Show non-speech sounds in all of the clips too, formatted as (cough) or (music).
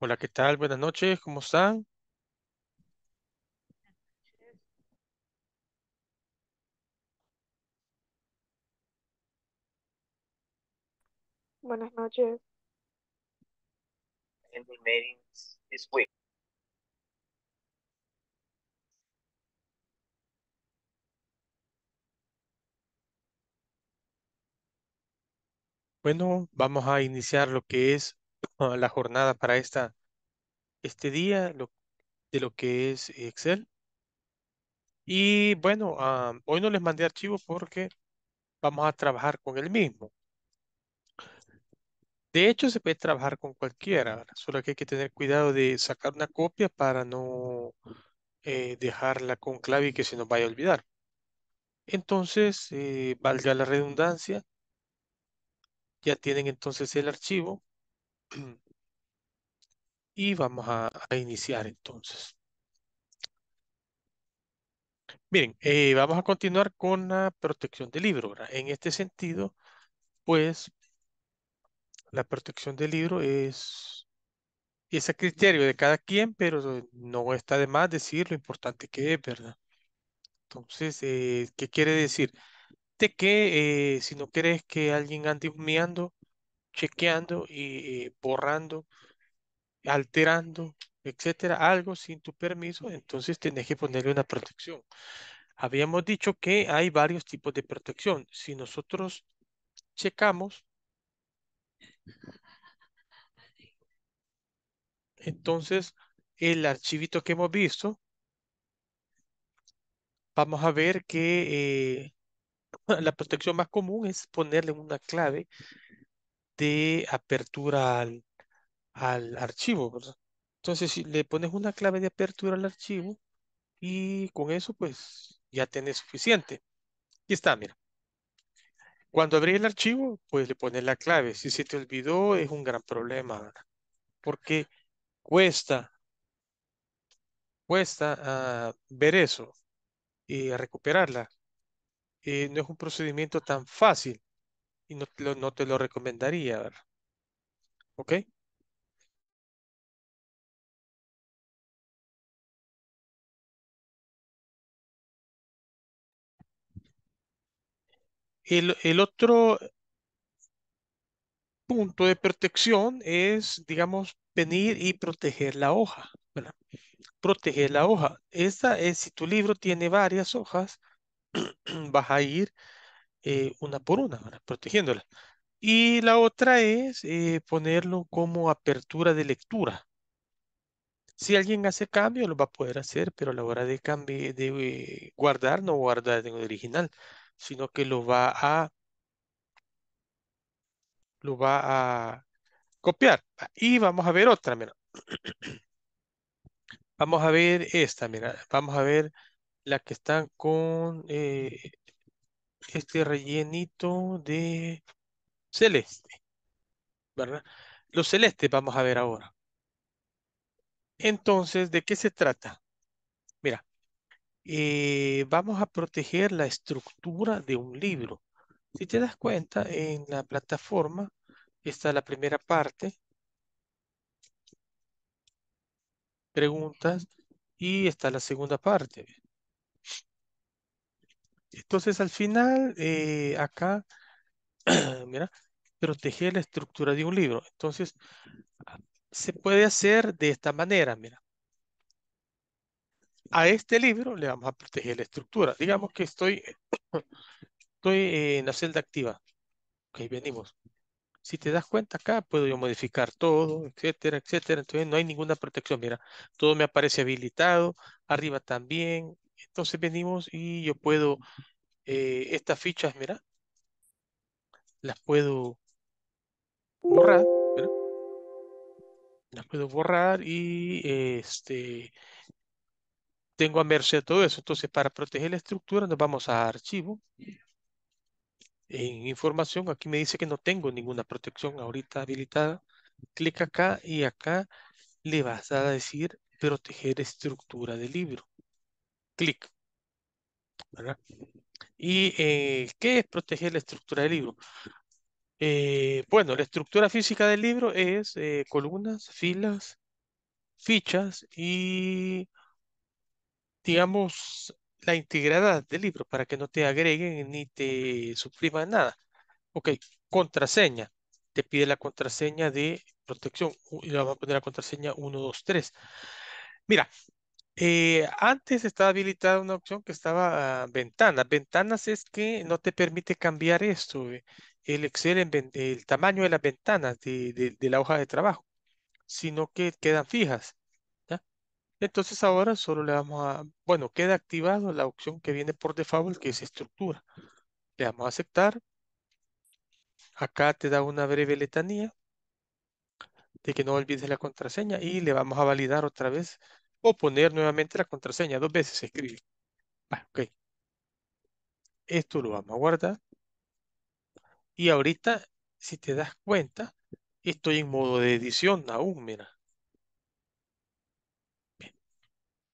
Hola, ¿qué tal? Buenas noches, ¿cómo están? Buenas noches. Bueno, vamos a iniciar lo que es (laughs) la jornada para esta, este día de lo que es Excel. Y bueno, ah, hoy no les mandé archivo porque vamos a trabajar con el mismo. De hecho, se puede trabajar con cualquiera, solo que hay que tener cuidado de sacar una copia para no eh, dejarla con clave y que se nos vaya a olvidar. Entonces, eh, valga la redundancia, ya tienen entonces el archivo (clears throat) Y vamos a, iniciar entonces. Miren, eh, vamos a continuar con la protección del libro. En este sentido, pues, la protección del libro es, es a criterio de cada quien, pero no está de más decir lo importante que es, ¿verdad? Entonces, eh, ¿qué quiere decir? De que eh, si no crees que alguien ande humeando, chequeando y, borrando, alterando, etcétera, algo sin tu permiso, entonces tenés que ponerle una protección. Habíamos dicho que hay varios tipos de protección. Si nosotros checamos, entonces el archivito que hemos visto, vamos a ver que eh, (laughs) la protección más común es ponerle una clave de apertura al, archivo, Entonces, si le pones una clave de apertura al archivo y con eso, pues, ya tenés suficiente. Y está, mira. Cuando abrí el archivo, pues le pones la clave. Si se te olvidó, es un gran problema, Porque cuesta, cuesta ah, ver eso y recuperarla. Eh, no es un procedimiento tan fácil y no te lo, recomendaría, ¿Ok? El, el, otro punto de protección es, digamos, venir y proteger la hoja. Proteger la hoja. Esta es, si tu libro tiene varias hojas, (clears throat) vas a ir eh, una por una, protegiéndola. Y la otra es eh, ponerlo como apertura de lectura. Si alguien hace cambio, lo va a poder hacer, pero a la hora de, de eh, guardar, no guarda en el original, sino que lo va a lo va a copiar. Y vamos a ver otra, mira. Vamos a ver esta, mira. Vamos a ver la que están con este rellenito de celeste, ¿verdad? Los celestes vamos a ver ahora. Entonces, ¿de qué se trata? Mira, eh, vamos a proteger la estructura de un libro. Si te das cuenta, en la plataforma está la primera parte. Preguntas. Y está la segunda parte. Entonces, al final, eh, acá, (clears throat) mira, proteger la estructura de un libro. Entonces, se puede hacer de esta manera, mira. A este libro le vamos a proteger la estructura. Digamos que estoy, (coughs) estoy en la celda activa. Ok, venimos. Si te das cuenta acá, puedo yo modificar todo, etcétera, etcétera. Entonces no hay ninguna protección. Mira, todo me aparece habilitado. Arriba también, entonces venimos y yo puedo, eh, estas fichas, mira, las puedo borrar, las puedo borrar y este tengo a merced todo eso. Entonces, para proteger la estructura, nos vamos a archivo. En información, aquí me dice que no tengo ninguna protección ahorita habilitada. Clic acá y acá le vas a decir proteger estructura del libro clic. ¿Y eh, qué es proteger la estructura del libro? Eh, bueno, la estructura física del libro es eh, columnas, filas, fichas y, digamos, la integridad del libro para que no te agreguen ni te supriman nada. Ok, contraseña. Te pide la contraseña de protección y le vamos a poner la contraseña 123. Mira, eh, antes estaba habilitada una opción que estaba ah, ventanas. Ventanas es que no te permite cambiar esto, eh, el Excel, en el tamaño de las ventanas de, la hoja de trabajo, sino que quedan fijas. Entonces ahora solo le vamos a, bueno, queda activado la opción que viene por default, que es estructura. Le vamos a aceptar. Acá te da una breve letanía de que no olvides la contraseña y le vamos a validar otra vez o poner nuevamente la contraseña. Dos veces escribe. ok. Esto lo vamos a guardar. Y ahorita, si te das cuenta, estoy en modo de edición aún, mira.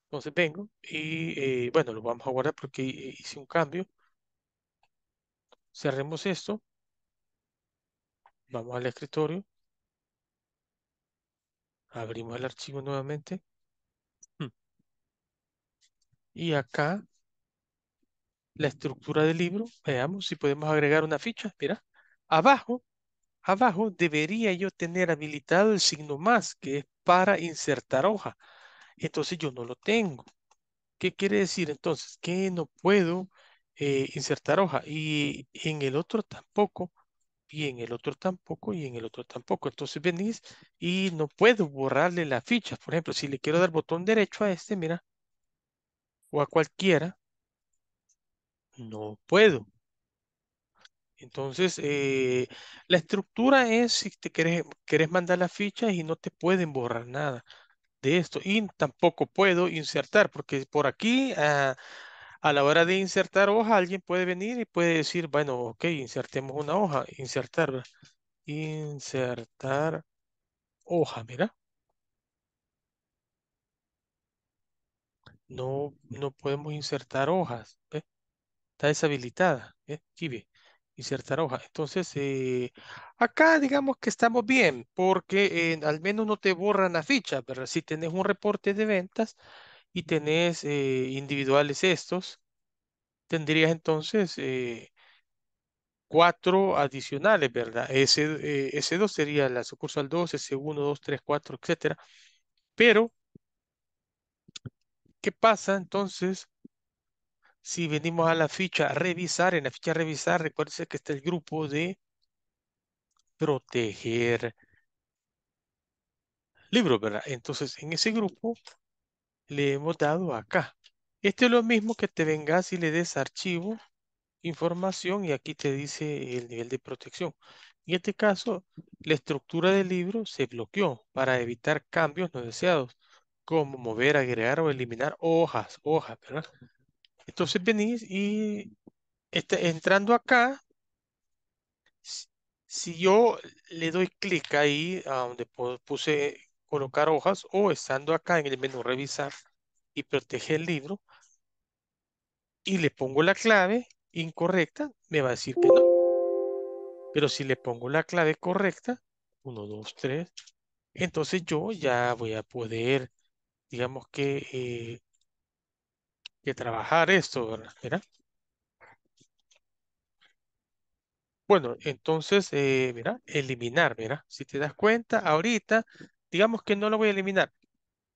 Entonces vengo y eh, bueno, lo vamos a guardar porque hice un cambio. Cerremos esto. Vamos al escritorio. Abrimos el archivo nuevamente. Y acá, la estructura del libro, veamos si podemos agregar una ficha. Mira, abajo, abajo debería yo tener habilitado el signo más, que es para insertar hoja. Entonces yo no lo tengo. ¿Qué quiere decir entonces? Que no puedo eh, insertar hoja. Y en el otro tampoco, y en el otro tampoco, y en el otro tampoco. Entonces venís y no puedo borrarle la ficha, Por ejemplo, si le quiero dar botón derecho a este, mira, o a cualquiera, no puedo. Entonces, eh, la estructura es si te quieres mandar las fichas y no te pueden borrar nada de esto. Y tampoco puedo insertar, porque por aquí a, ah, a la hora de insertar hoja, alguien puede venir y puede decir, bueno, ok, insertemos una hoja, insertar, insertar hoja, mira. no, podemos insertar hojas. Está deshabilitada. ¿eh? Insertar hojas. Entonces, eh, acá digamos que estamos bien, porque al menos no te borran la ficha, ¿verdad? si tenés un reporte de ventas y tenés eh, individuales estos, tendrías entonces eh, cuatro adicionales, ¿verdad? Ese, 2 sería la sucursal 2, s 1, 2, 3, 4, etcétera. Pero ¿Qué pasa entonces si venimos a la ficha revisar? En la ficha revisar, recuérdense que está el grupo de proteger libros, ¿verdad? Entonces, en ese grupo le hemos dado acá. Este es lo mismo que te vengas y le des archivo, información, y aquí te dice el nivel de protección. En este caso, la estructura del libro se bloqueó para evitar cambios no deseados como mover, agregar o eliminar hojas, hojas, ¿verdad? Entonces venís y este, entrando acá, si yo le doy clic ahí a donde puse colocar hojas o estando acá en el menú revisar y protege el libro y le pongo la clave incorrecta, me va a decir que no. Pero si le pongo la clave correcta, 1, 2, 3, entonces yo ya voy a poder digamos que, eh, que trabajar esto, ¿verdad? Bueno, entonces, eh, mira, eliminar, mira, si te das cuenta, ahorita, digamos que no lo voy a eliminar,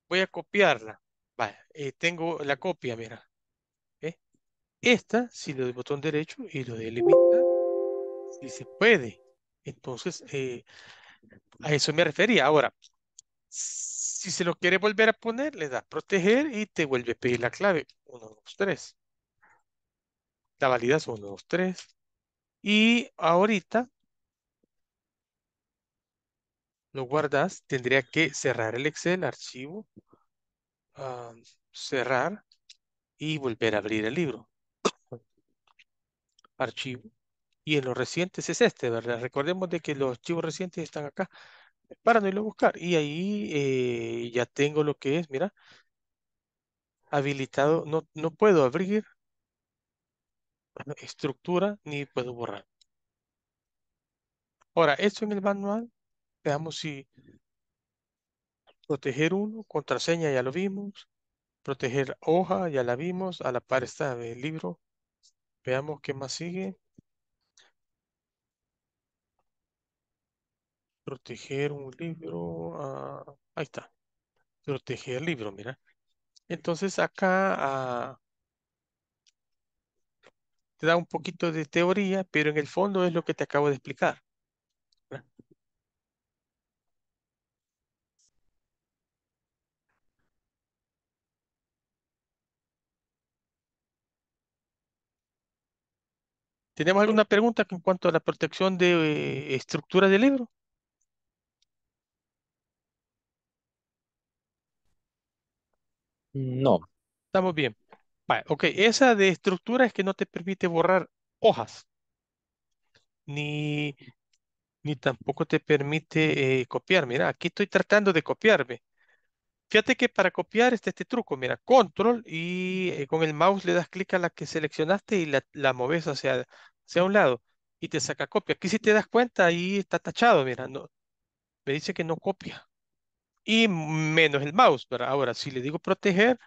voy a copiarla. Vale, eh, tengo la copia, mira. Esta, si le doy botón derecho y lo doy eliminar, si se puede. Entonces, a eso me refería. Ahora, si se lo quiere volver a poner, le das proteger y te vuelve a pedir la clave. 1, 2, 3. La validas 1, 2, 3. Y ahorita lo guardas. Tendría que cerrar el Excel, archivo, ah, cerrar y volver a abrir el libro. archivo. Y en los recientes es este, ¿verdad? Recordemos de que los archivos recientes están acá para no irlo a buscar. Y ahí eh, ya tengo lo que es, mira, habilitado. No, no puedo abrir estructura ni puedo borrar. Ahora, esto en el manual, veamos si proteger uno, contraseña ya lo vimos, proteger hoja ya la vimos, a la par está el libro. Veamos qué más sigue. Proteger un libro. Ah, ahí está. Proteger libro, mira. Entonces acá ah, te da un poquito de teoría, pero en el fondo es lo que te acabo de explicar. ¿Tenemos alguna pregunta en cuanto a la protección de eh, estructura del libro? No. Estamos bien. Vale, ok, esa de estructura es que no te permite borrar hojas, ni, ni tampoco te permite eh, copiar. Mira, aquí estoy tratando de copiarme. Fíjate que para copiar está este truco, mira, control y eh, con el mouse le das clic a la que seleccionaste y la, la moves hacia, un lado y te saca copia. Aquí si te das cuenta, ahí está tachado, mira, me dice que no copia y menos el mouse. ¿verdad? Ahora, si le digo proteger,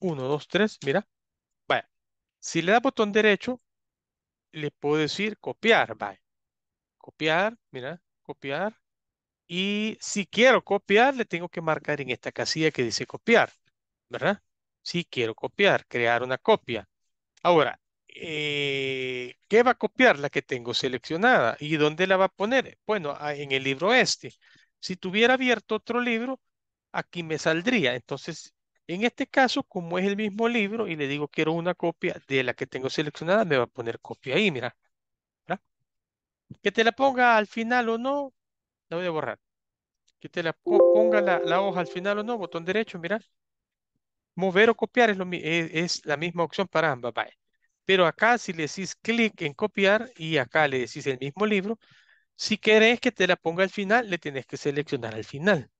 uno, dos, 3, mira. Vaya, si le da botón derecho, le puedo decir copiar, vaya. Copiar, mira, copiar. Y si quiero copiar, le tengo que marcar en esta casilla que dice copiar, ¿verdad? Si quiero copiar, crear una copia. Ahora, eh, ¿qué va a copiar? La que tengo seleccionada. ¿Y dónde la va a poner? Bueno, ah, en el libro este. Si tuviera abierto otro libro, aquí me saldría. Entonces, en este caso, como es el mismo libro y le digo quiero una copia de la que tengo seleccionada, me va a poner copia ahí, mira. Que te la ponga al final o no, la voy a borrar. Que te la ponga la, hoja al final o no, botón derecho, mira. Mover o copiar es, lo, e-, es, la misma opción para ambas, Pero acá si le decís clic en copiar y acá le decís el mismo libro, si querés que te la ponga al final, le tienes que seleccionar al final.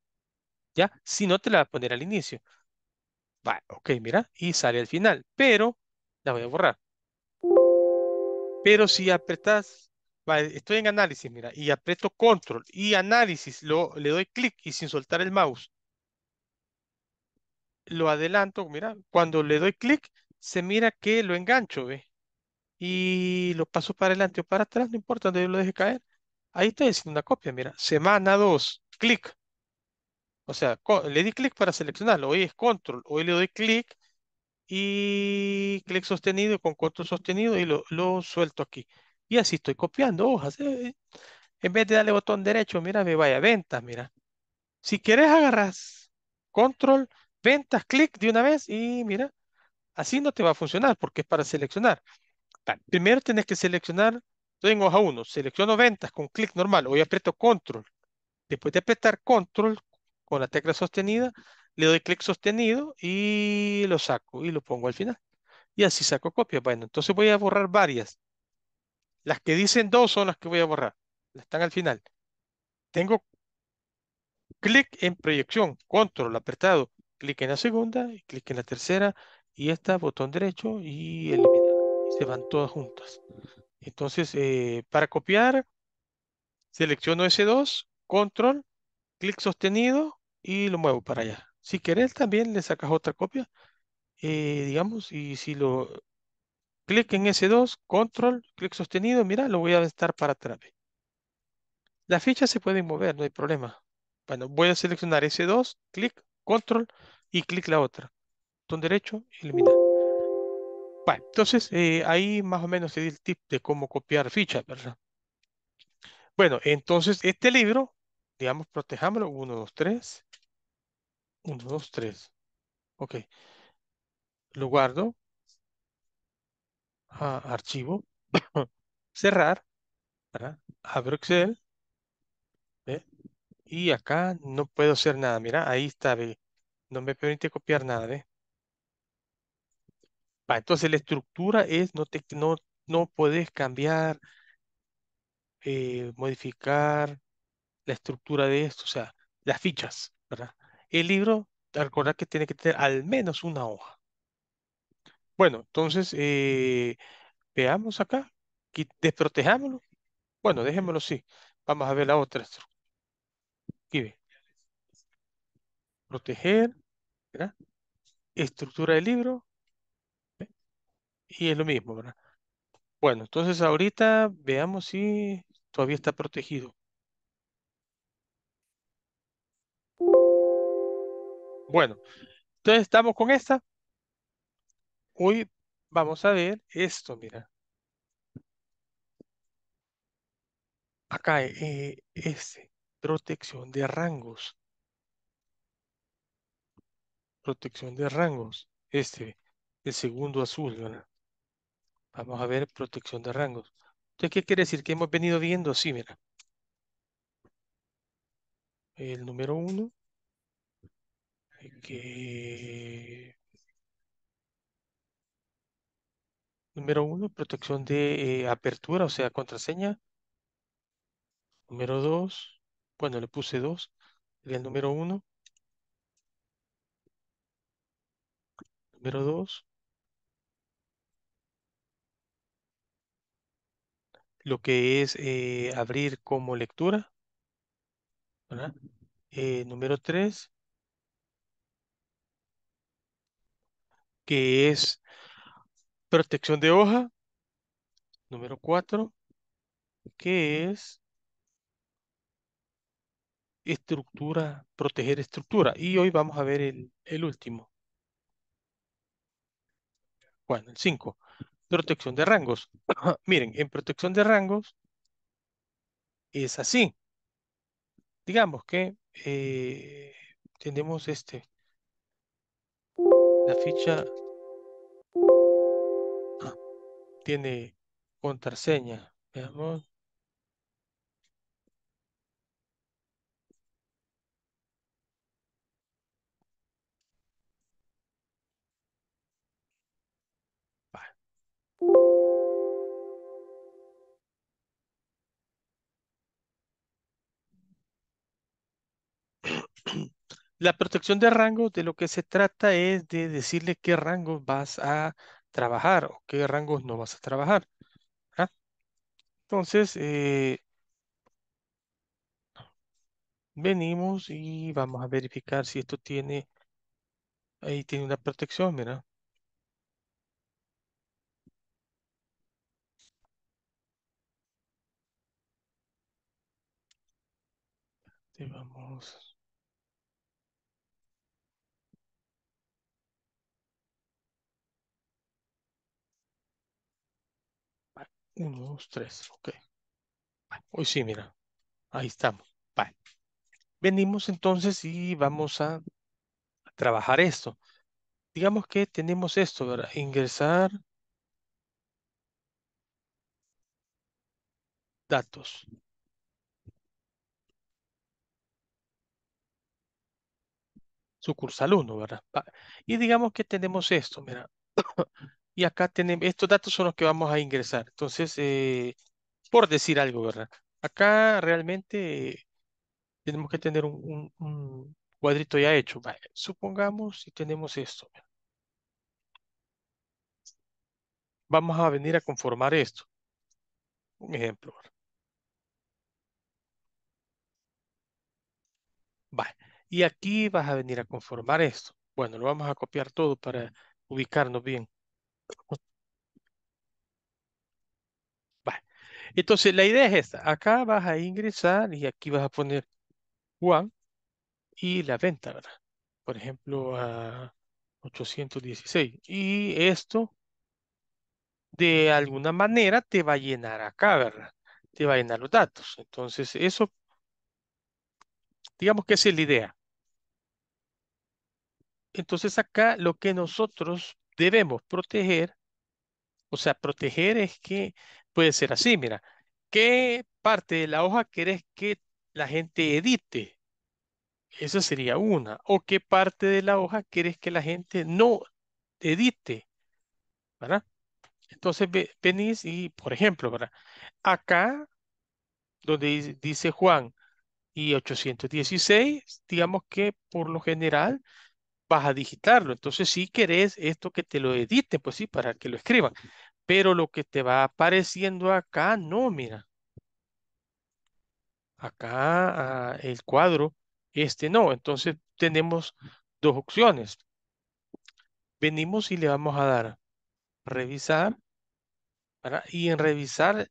¿Ya? Si no, te la va a poner al inicio. Va, ok, mira, y sale al final, pero la voy a borrar. Pero si apretas, estoy en análisis, mira, y aprieto control y análisis, lo, le doy clic y sin soltar el mouse, lo adelanto, mira, cuando le doy clic, se mira que lo engancho, ¿ve? Y lo paso para adelante o para atrás, no importa donde yo lo deje caer. Ahí estoy haciendo una copia, mira. Semana 2, clic. O sea, le di clic para seleccionarlo. Hoy es control. Hoy le doy clic y clic sostenido con control sostenido y lo, suelto aquí. Y así estoy copiando hojas. Eh, eh. En vez de darle botón derecho, mira, me vaya ventas, mira. Si quieres agarras control, ventas, clic de una vez y mira, así no te va a funcionar porque es para seleccionar. Primero tienes que seleccionar tengo a uno, selecciono ventas con clic normal, hoy aprieto control. Después de apretar control con la tecla sostenida, le doy clic sostenido y lo saco y lo pongo al final. Y así saco copias. Bueno, entonces voy a borrar varias. Las que dicen dos son las que voy a borrar. Las están al final. Tengo clic en proyección, control apretado, clic en la segunda, clic en la tercera y esta, botón derecho y eliminar. se van todas juntas. Entonces, eh, para copiar, selecciono S2, control, clic sostenido y lo muevo para allá. Si querés, también le sacas otra copia, eh, digamos, y si lo clic en S2, control, clic sostenido, mira, lo voy a estar para atrás. la ficha se puede mover, no hay problema. Bueno, voy a seleccionar S2, clic, control y clic la otra. Botón derecho, eliminar entonces eh, ahí más o menos se di el tip de cómo copiar fichas, ¿verdad? Bueno, entonces este libro, digamos, protejámoslo. Uno, 2, 3. 1, 2, tres. Ok. Lo guardo. Ah, archivo. (coughs) Cerrar. a Abro Excel. Y acá no puedo hacer nada. Mira, ahí está. No me permite copiar nada. ¿eh? entonces la estructura es, no, te, no, no cambiar, eh, modificar la estructura de esto, o sea, las fichas, ¿verdad? El libro, recordad que tiene que tener al menos una hoja. Bueno, entonces, eh, veamos acá, desprotejámoslo. Bueno, dejémoslo así. Vamos a ver la otra estructura. Aquí ve. Proteger, ¿verdad? Estructura del libro, y es lo mismo, ¿verdad? Bueno, entonces ahorita veamos si todavía está protegido. Bueno, entonces estamos con esta. Hoy vamos a ver esto, mira. Acá, eh, este, protección de rangos. Protección de rangos. Este, el segundo azul, ¿verdad? Vamos a ver protección de rangos. Entonces, ¿qué quiere decir? Que hemos venido viendo sí, mira. El número uno. Número uno, protección de eh, apertura, o sea, contraseña. Número dos, bueno, le puse dos. el número uno. Número dos. lo que es eh, abrir como lectura. Eh, número tres. que es protección de hoja. Número cuatro. que es estructura, proteger estructura. Y hoy vamos a ver el, último. Bueno, el cinco. protección de rangos. (laughs) miren, en protección de rangos es así. Digamos que eh, tenemos este, la ficha tiene contraseña, veamos. La protección de rango de lo que se trata es de decirle qué rangos vas a trabajar o qué rangos no vas a trabajar. ¿ah? Entonces, eh, venimos y vamos a verificar si esto tiene, ahí tiene una protección, mira. Vamos. Uno, dos, tres. Ok. Hoy sí, mira. Ahí estamos. Venimos entonces y vamos a trabajar esto. Digamos que tenemos esto, ¿verdad? Ingresar datos. Sucursal 1, ¿verdad? Y digamos que tenemos esto, mira y acá tenemos, estos datos son los que vamos a ingresar. Entonces, eh, por decir algo, ¿verdad? Acá realmente eh, tenemos que tener un, cuadrito ya hecho. Supongamos si tenemos esto. Vamos a venir a conformar esto. Un ejemplo. Vale. Y aquí vas a venir a conformar esto. Bueno, lo vamos a copiar todo para ubicarnos bien. Entonces, la idea es esta. Acá vas a ingresar y aquí vas a poner Juan y la venta, ¿verdad? Por ejemplo, a 816. Y esto, de alguna manera, te va a llenar acá, ¿verdad? Te va a llenar los datos. Entonces, eso, digamos que es la idea. Entonces, acá lo que nosotros debemos proteger, o sea, proteger es que puede ser así, mira, ¿qué parte de la hoja querés que la gente edite? Esa sería una. ¿O qué parte de la hoja querés que la gente no edite? ¿Verdad? Entonces venís y, por ejemplo, ¿verdad? Acá, donde dice Juan y 816, digamos que por lo general vas a digitarlo. Entonces, si querés esto que te lo edite, pues sí, para que lo escriban. Pero lo que te va apareciendo acá, no, mira. Acá ah, el cuadro, este no. Entonces, tenemos dos opciones. Venimos y le vamos a dar revisar. Y en revisar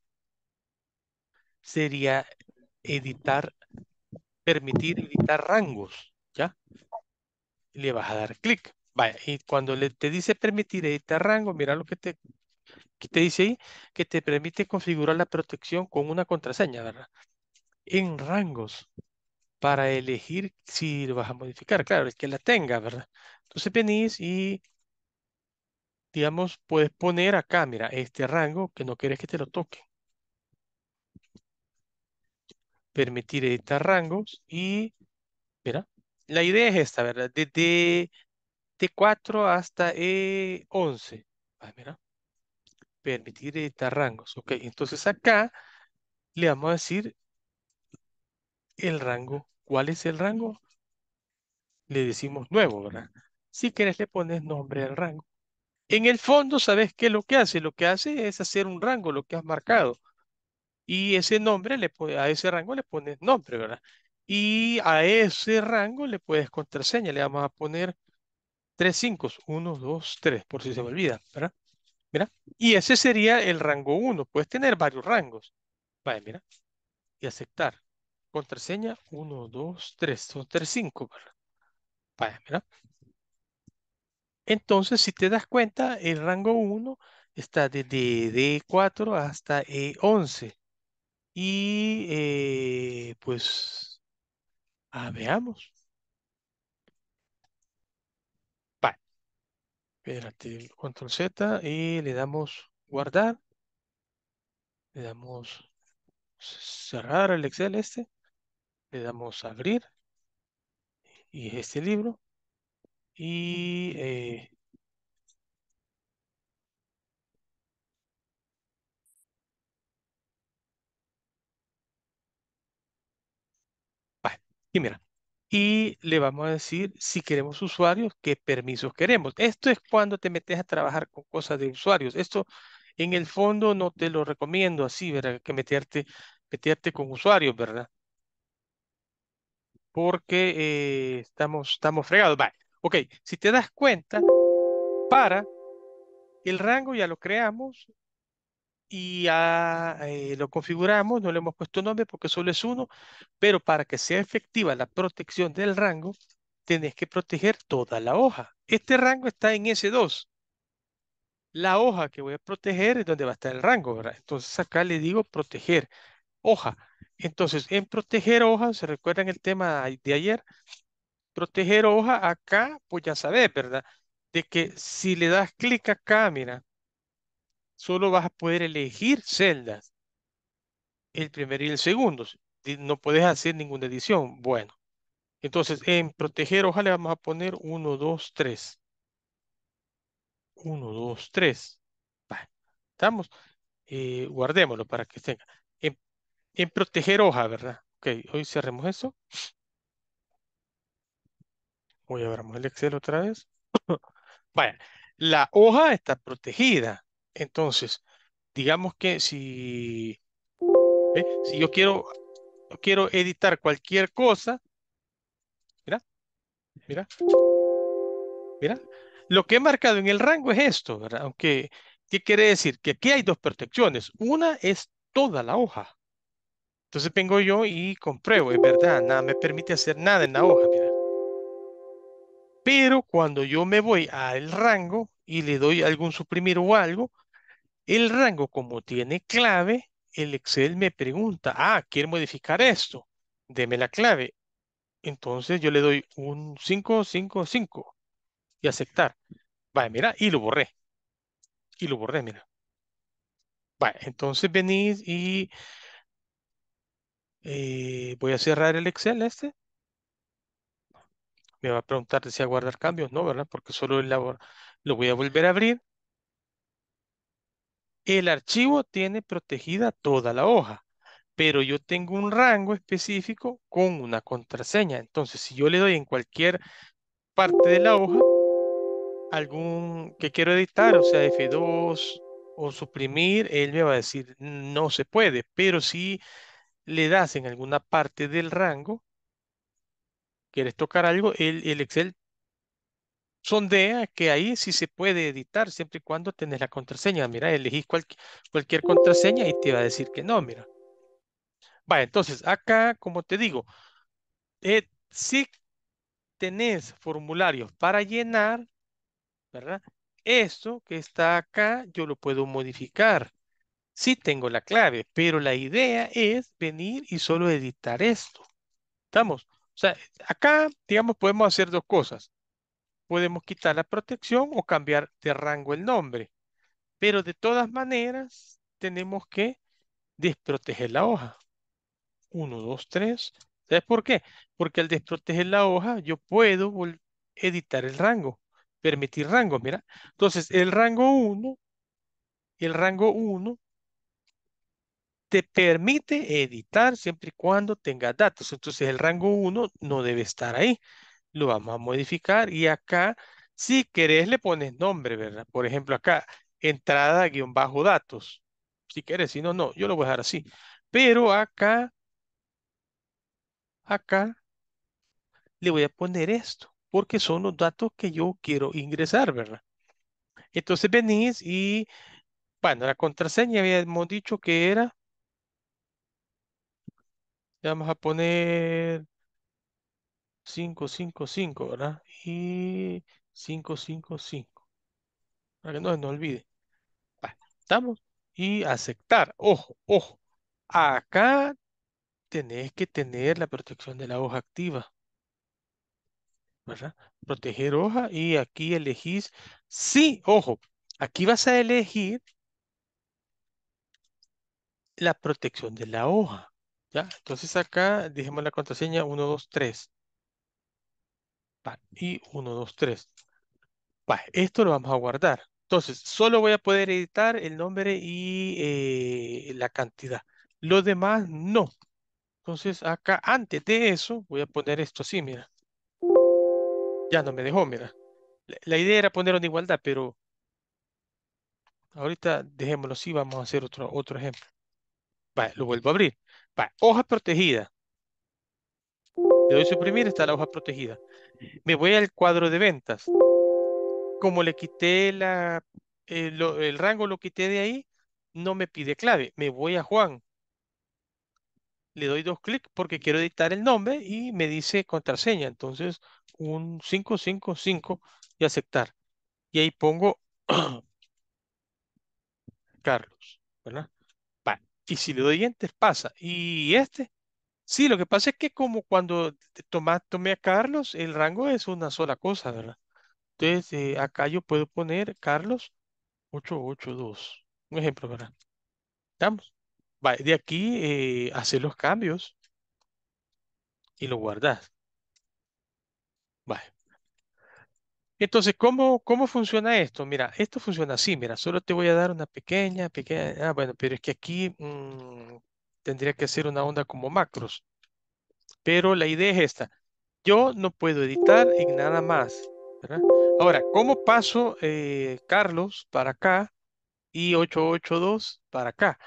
sería editar, permitir editar rangos. ¿Ya? le vas a dar clic. Vaya, y cuando le, te dice permitir editar rango, mira lo que te, te dice ahí, que te permite configurar la protección con una contraseña, ¿verdad? En rangos, para elegir si lo vas a modificar, claro, es que la tenga, ¿verdad? Entonces venís y, digamos, puedes poner acá, mira, este rango que no quieres que te lo toque. Permitir editar este rangos y, mira, la idea es esta, ¿verdad? De T4 hasta E11. Eh, ah, Permitir editar rangos. Ok, entonces acá le vamos a decir el rango. ¿Cuál es el rango? Le decimos nuevo, ¿verdad? Si quieres le pones nombre al rango. En el fondo, ¿sabes qué es lo que hace? Lo que hace es hacer un rango, lo que has marcado. Y ese nombre, le, a ese rango le pones nombre, ¿verdad? Y a ese rango le puedes contraseña, le vamos a poner tres 5, 1, 2, 3, por si se me olvida, ¿verdad? Mira, y ese sería el rango 1, puedes tener varios rangos. Vale, mira, y aceptar. Contraseña 1, 2, 3, son 3, 5, Vale, mira. Entonces, si te das cuenta, el rango 1 está desde D4 hasta E11. Y eh, pues Ah, veamos. Vale. control Z y le damos guardar. Le damos cerrar el Excel este. Le damos abrir. Y este libro. Y eh, Y mira, y le vamos a decir si queremos usuarios, qué permisos queremos. Esto es cuando te metes a trabajar con cosas de usuarios. Esto en el fondo no te lo recomiendo así, ¿verdad? Que meterte, meterte con usuarios, ¿verdad? Porque eh, estamos, estamos fregados. Vale. Ok, si te das cuenta, para el rango ya lo creamos y eh, lo configuramos, no le hemos puesto nombre porque solo es uno, pero para que sea efectiva la protección del rango, tenés que proteger toda la hoja. Este rango está en S2. La hoja que voy a proteger es donde va a estar el rango, ¿verdad? Entonces acá le digo proteger hoja. Entonces, en proteger hoja, ¿se recuerdan el tema de ayer? Proteger hoja, acá, pues ya sabes, ¿verdad? De que si le das clic acá, mira, solo vas a poder elegir celdas. El primero y el segundo. No puedes hacer ninguna edición. Bueno. Entonces, en proteger hoja le vamos a poner 1, 2, 3. 1, 2, 3. Estamos. Eh, guardémoslo para que tenga. En, proteger hoja, ¿verdad? Ok, hoy cerremos eso. Hoy abramos el Excel otra vez. (coughs) Vaya, la hoja está protegida. Entonces, digamos que si, ¿eh? si yo quiero, yo quiero editar cualquier cosa, mira, mira, mira, lo que he marcado en el rango es esto, ¿verdad? Aunque, ¿qué quiere decir? Que aquí hay dos protecciones. Una es toda la hoja. Entonces vengo yo y compruebo, es verdad, nada me permite hacer nada en la hoja, mira. Pero cuando yo me voy al rango y le doy algún suprimir o algo, el rango, como tiene clave, el Excel me pregunta, ah, quiero modificar esto, deme la clave. Entonces yo le doy un 5, 5, 5 y aceptar. va mira, y lo borré. Y lo borré, mira. Vale, entonces venís y eh, voy a cerrar el Excel este. Me va a preguntar si a guardar cambios. No, ¿verdad? Porque solo el labor... lo voy a volver a abrir. El archivo tiene protegida toda la hoja, pero yo tengo un rango específico con una contraseña. Entonces, si yo le doy en cualquier parte de la hoja, algún que quiero editar, o sea, F2 o suprimir, él me va a decir no se puede, pero si le das en alguna parte del rango, quieres tocar algo, el, el Excel sondea que ahí sí se puede editar siempre y cuando tenés la contraseña. Mira, elegís cualquier contraseña y te va a decir que no, mira. va entonces acá, como te digo, eh, si tenés formularios para llenar, ¿verdad? Esto que está acá yo lo puedo modificar. Sí tengo la clave, pero la idea es venir y solo editar esto. ¿Estamos? O sea, acá, digamos, podemos hacer dos cosas podemos quitar la protección o cambiar de rango el nombre. Pero de todas maneras, tenemos que desproteger la hoja. 1, 2, 3. ¿Sabes por qué? Porque al desproteger la hoja, yo puedo editar el rango, permitir rango, mira. Entonces, el rango 1, el rango 1 te permite editar siempre y cuando tenga datos. Entonces, el rango 1 no debe estar ahí lo vamos a modificar y acá, si querés, le pones nombre, ¿verdad? Por ejemplo, acá, entrada guión bajo datos. Si querés, si no, no, yo lo voy a dejar así. Pero acá, acá, le voy a poner esto, porque son los datos que yo quiero ingresar, ¿verdad? Entonces venís y, bueno, la contraseña habíamos dicho que era, le vamos a poner 5, 5, 5, ¿verdad? Y 5, 5, 5. Para que no se olvide. ¿estamos? Y aceptar. Ojo, ojo. Acá tenés que tener la protección de la hoja activa. ¿Verdad? Proteger hoja y aquí elegís. Sí, ojo. Aquí vas a elegir la protección de la hoja. ¿Ya? Entonces acá dejemos la contraseña 1, 2, 3 y 1, 2, 3. esto lo vamos a guardar. Entonces, solo voy a poder editar el nombre y eh, la cantidad. Lo demás, no. Entonces, acá, antes de eso, voy a poner esto así, mira. Ya no me dejó, mira. La, idea era poner una igualdad, pero ahorita dejémoslo así, vamos a hacer otro, otro ejemplo. lo vuelvo a abrir. Vale, hoja protegida. Le doy suprimir, está la hoja protegida me voy al cuadro de ventas. Como le quité la, eh, el rango, lo quité de ahí, no me pide clave. Me voy a Juan. Le doy dos clics porque quiero editar el nombre y me dice contraseña. Entonces, un 555 y aceptar. Y ahí pongo (clears throat) Carlos, ¿verdad? Y si le doy enter, pasa. Y este Sí, lo que pasa es que como cuando tomé a Carlos, el rango es una sola cosa, ¿verdad? Entonces, eh, acá yo puedo poner Carlos 882. Un ejemplo, ¿verdad? ¿Estamos? Vale, de aquí, eh, hacer los cambios y lo guardas. Vale. Entonces, ¿cómo, ¿cómo funciona esto? Mira, esto funciona así, mira, solo te voy a dar una pequeña, pequeña, ah, bueno, pero es que aquí, mm, tendría que hacer una onda como macros. Pero la idea es esta. Yo no puedo editar y nada más. Ahora, ¿cómo paso eh, Carlos para acá y 882 para acá?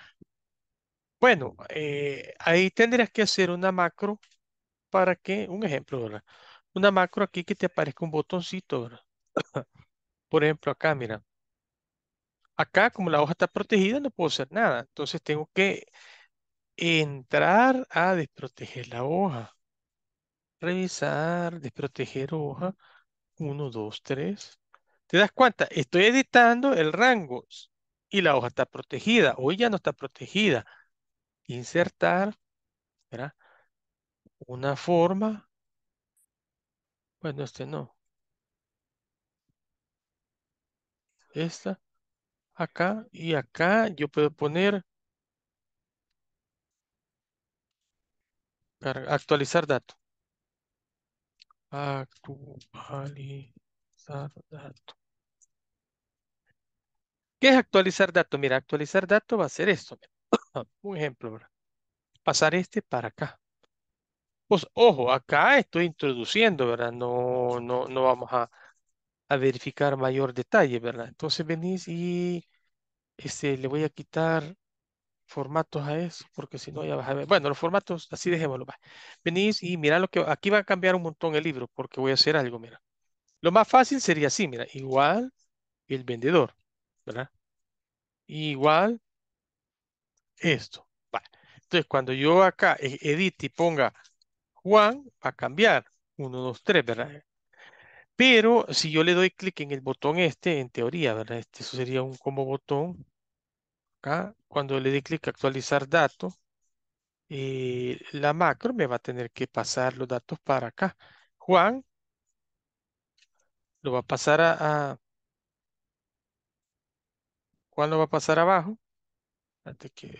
Bueno, eh, ahí tendrías que hacer una macro para que, un ejemplo, Una macro aquí que te aparezca un botoncito, (coughs) Por ejemplo, acá, mira. Acá, como la hoja está protegida, no puedo hacer nada. Entonces tengo que Entrar a desproteger la hoja. Revisar, desproteger hoja. Uno, dos, tres. ¿Te das cuenta? Estoy editando el rango y la hoja está protegida. Hoy ya no está protegida. Insertar ¿verdad? una forma. Bueno, este no. Esta. Acá y acá yo puedo poner actualizar datos Actualizar dato. ¿Qué es actualizar dato? Mira, actualizar dato va a ser esto. (coughs) Un ejemplo, ¿verdad? Pasar este para acá. Pues, ojo, acá estoy introduciendo, ¿verdad? No, no, no vamos a, a verificar mayor detalle, ¿verdad? Entonces venís y este, le voy a quitar formatos a eso, porque si no ya vas a ver. Bueno, los formatos, así dejémoslo. Venís y mirá, lo que aquí va a cambiar un montón el libro, porque voy a hacer algo, mira. Lo más fácil sería así, mira, igual el vendedor, ¿verdad? Igual esto. vale Entonces, cuando yo acá e, edite y ponga Juan, va a cambiar. uno 2, 3, ¿verdad? Pero si yo le doy clic en el botón este, en teoría, ¿verdad? Este, eso sería un como botón Acá, cuando le di clic a actualizar datos, eh, la macro me va a tener que pasar los datos para acá. Juan lo va a pasar a, a Juan va a pasar abajo. Antes que,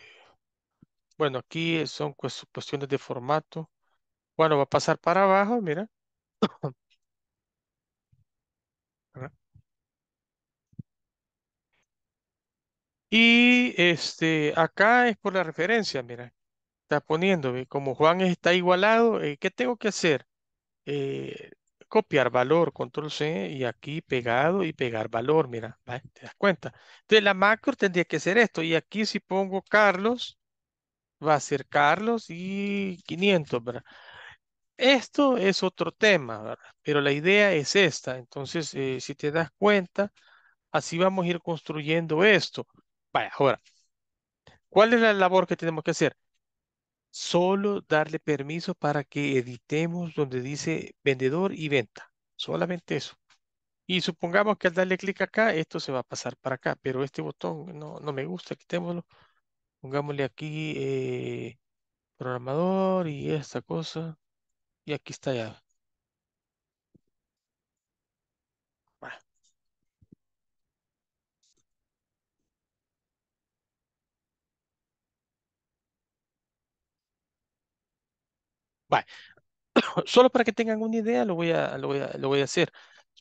bueno, aquí son cuestiones de formato. Juan lo va a pasar para abajo, mira. Y este, acá es por la referencia, mira, está poniendo, como Juan está igualado, eh, ¿qué tengo que hacer? Eh, copiar valor, control C, y aquí pegado y pegar valor, mira, ¿te das cuenta? De la macro tendría que ser esto, y aquí si pongo Carlos, va a ser Carlos y 500, ¿verdad? Esto es otro tema, ¿verdad? Pero la idea es esta, entonces, eh, si te das cuenta, así vamos a ir construyendo esto. Vaya, ahora, ¿cuál es la labor que tenemos que hacer? Solo darle permiso para que editemos donde dice vendedor y venta. Solamente eso. Y supongamos que al darle clic acá, esto se va a pasar para acá, pero este botón no, no me gusta, quitémoslo. Pongámosle aquí eh, programador y esta cosa. Y aquí está ya. Vale. (coughs) Solo para que tengan una idea, lo voy a, lo voy a, hacer.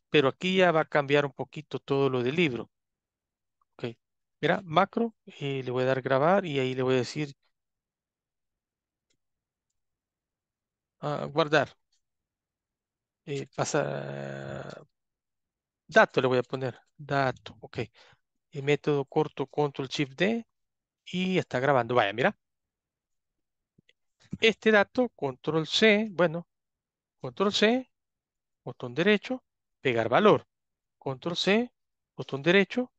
Pero aquí ya va a cambiar un poquito todo lo del libro. Ok. Mira, macro, y le voy a dar grabar y ahí le voy a decir ah, guardar. pasa, dato le voy a poner, dato, ok. Y método corto, control shift D y está grabando. Vaya, mira este dato, control C, bueno, control C, botón derecho, pegar valor. Control C, botón derecho,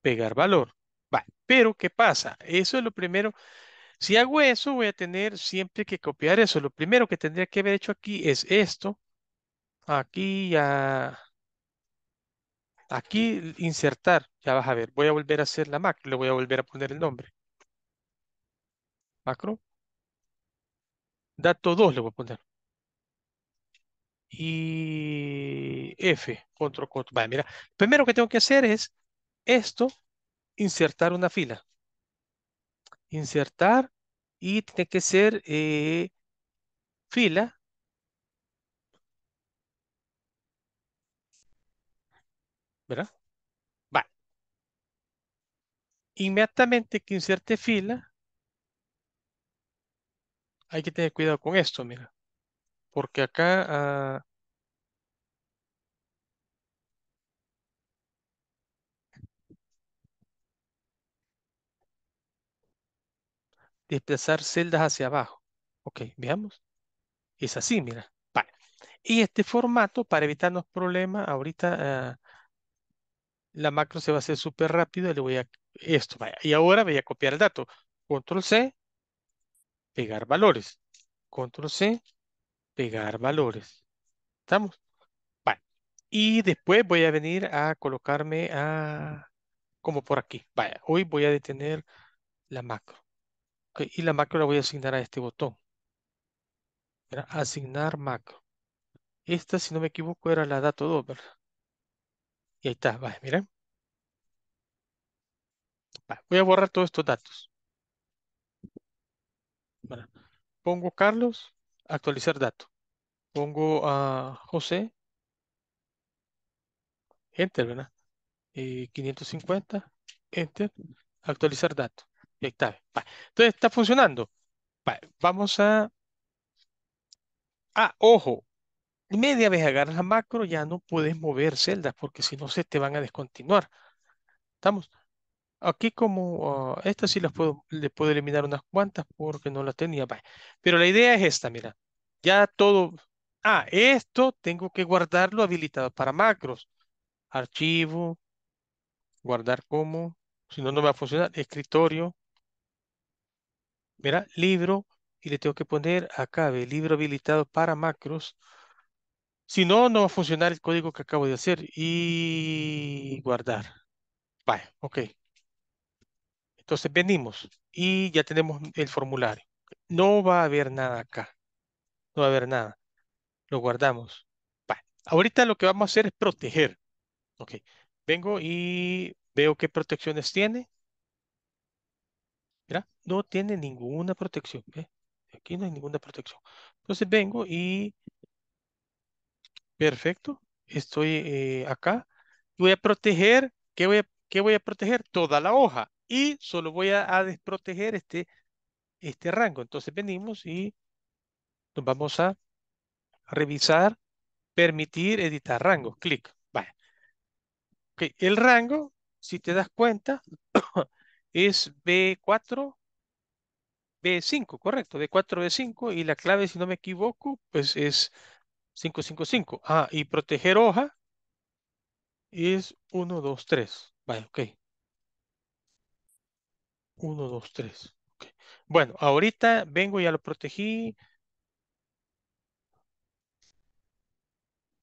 pegar valor. Vale, pero ¿qué pasa? Eso es lo primero. Si hago eso, voy a tener siempre que copiar eso. Lo primero que tendría que haber hecho aquí es esto. Aquí ya... Aquí insertar, ya vas a ver. Voy a volver a hacer la macro, le voy a volver a poner el nombre. Macro, Dato 2 le voy a poner. Y F, control, control. Vale, mira, primero que tengo que hacer es esto, insertar una fila. Insertar y tiene que ser eh, fila. ¿Verdad? Vale. Inmediatamente que inserte fila, hay que tener cuidado con esto, mira, porque acá ah, desplazar celdas hacia abajo. Ok, veamos. Es así, mira. Vale. Y este formato, para evitarnos problemas, ahorita ah, la macro se va a hacer súper rápido. Le voy a esto, vaya. Y ahora voy a copiar el dato. Control C, pegar valores. Control C, pegar valores. ¿Estamos? Vale. Y después voy a venir a colocarme a como por aquí. Vaya, hoy voy a detener la macro. y la macro la voy a asignar a este botón. Asignar macro. Esta, si no me equivoco, era la dato 2, ¿verdad? Y ahí está, Vale. miren. voy a borrar todos estos datos. Pongo Carlos, actualizar dato. Pongo a José, enter, ¿verdad? 550, eh, enter, actualizar dato. Ahí está. Entonces está funcionando. Vamos a... Ah, ojo. Media vez agarras la macro, ya no puedes mover celdas, porque si no se te van a descontinuar. ¿Estamos? Aquí como Esta ah, estas sí las puedo, le puedo eliminar unas cuantas porque no las tenía. Pero la idea es esta, mira. Ya todo... Ah, esto tengo que guardarlo habilitado para macros. Archivo, guardar como, si no, no va a funcionar. Escritorio, mira, libro, y le tengo que poner acá, libro habilitado para macros. Si no, no va a funcionar el código que acabo de hacer y guardar. Vale, ok. Entonces venimos y ya tenemos el formulario. No va a haber nada acá. No va a haber nada. Lo guardamos. Ahorita lo que vamos a hacer es proteger. Ok. Vengo y veo qué protecciones tiene. Mira, no tiene ninguna protección. Aquí no hay ninguna protección. Entonces vengo y... Perfecto. Estoy eh, acá. Voy a proteger. ¿Qué voy a proteger? Toda la hoja y solo voy a, desproteger este, este, rango. Entonces venimos y nos vamos a revisar, permitir editar rangos, clic. Vale. El rango, si te das cuenta, (coughs) es B4, B5, correcto, B4, B5, y la clave, si no me equivoco, pues es 555. Ah, y proteger hoja es 1, 2, 3. Vale, ok. 1, 2, 3. Bueno, ahorita vengo, ya lo protegí.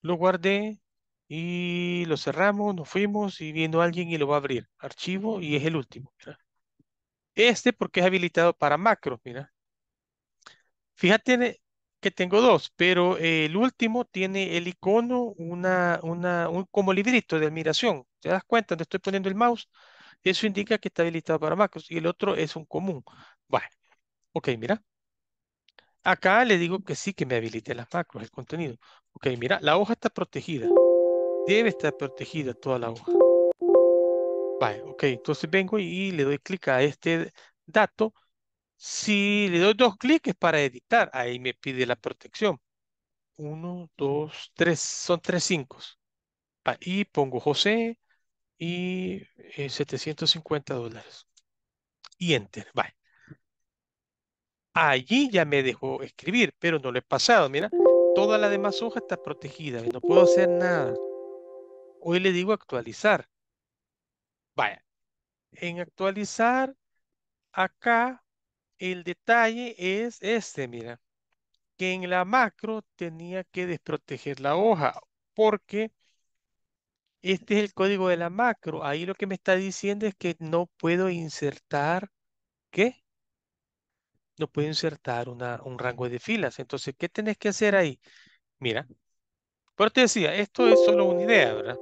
Lo guardé y lo cerramos, nos fuimos y viendo alguien y lo va a abrir. Archivo y es el último. Este porque es habilitado para macros, mira. Fíjate que tengo dos, pero el último tiene el icono, una, una, como librito de admiración. ¿Te das cuenta? Donde estoy poniendo el mouse, eso indica que está habilitado para macros y el otro es un común. Vale. Ok, mira. Acá le digo que sí que me habilite las macros, el contenido. Ok, mira, la hoja está protegida. Debe estar protegida toda la hoja. Vale, ok, entonces vengo y, le doy clic a este dato. Si le doy dos clics para editar, ahí me pide la protección. Uno, dos, tres, son tres cinco. Ahí pongo José, y 750 eh, dólares. Y enter, Vaya. Allí ya me dejó escribir, pero no lo he pasado. Mira, toda la demás hoja está protegida, no puedo hacer nada. Hoy le digo actualizar. Vaya, en actualizar, acá el detalle es este, mira, que en la macro tenía que desproteger la hoja, porque este es el código de la macro. Ahí lo que me está diciendo es que no puedo insertar, ¿qué? No puedo insertar una, un rango de filas. Entonces, ¿qué tenés que hacer ahí? Mira, pero te decía, esto es solo una idea, ¿verdad?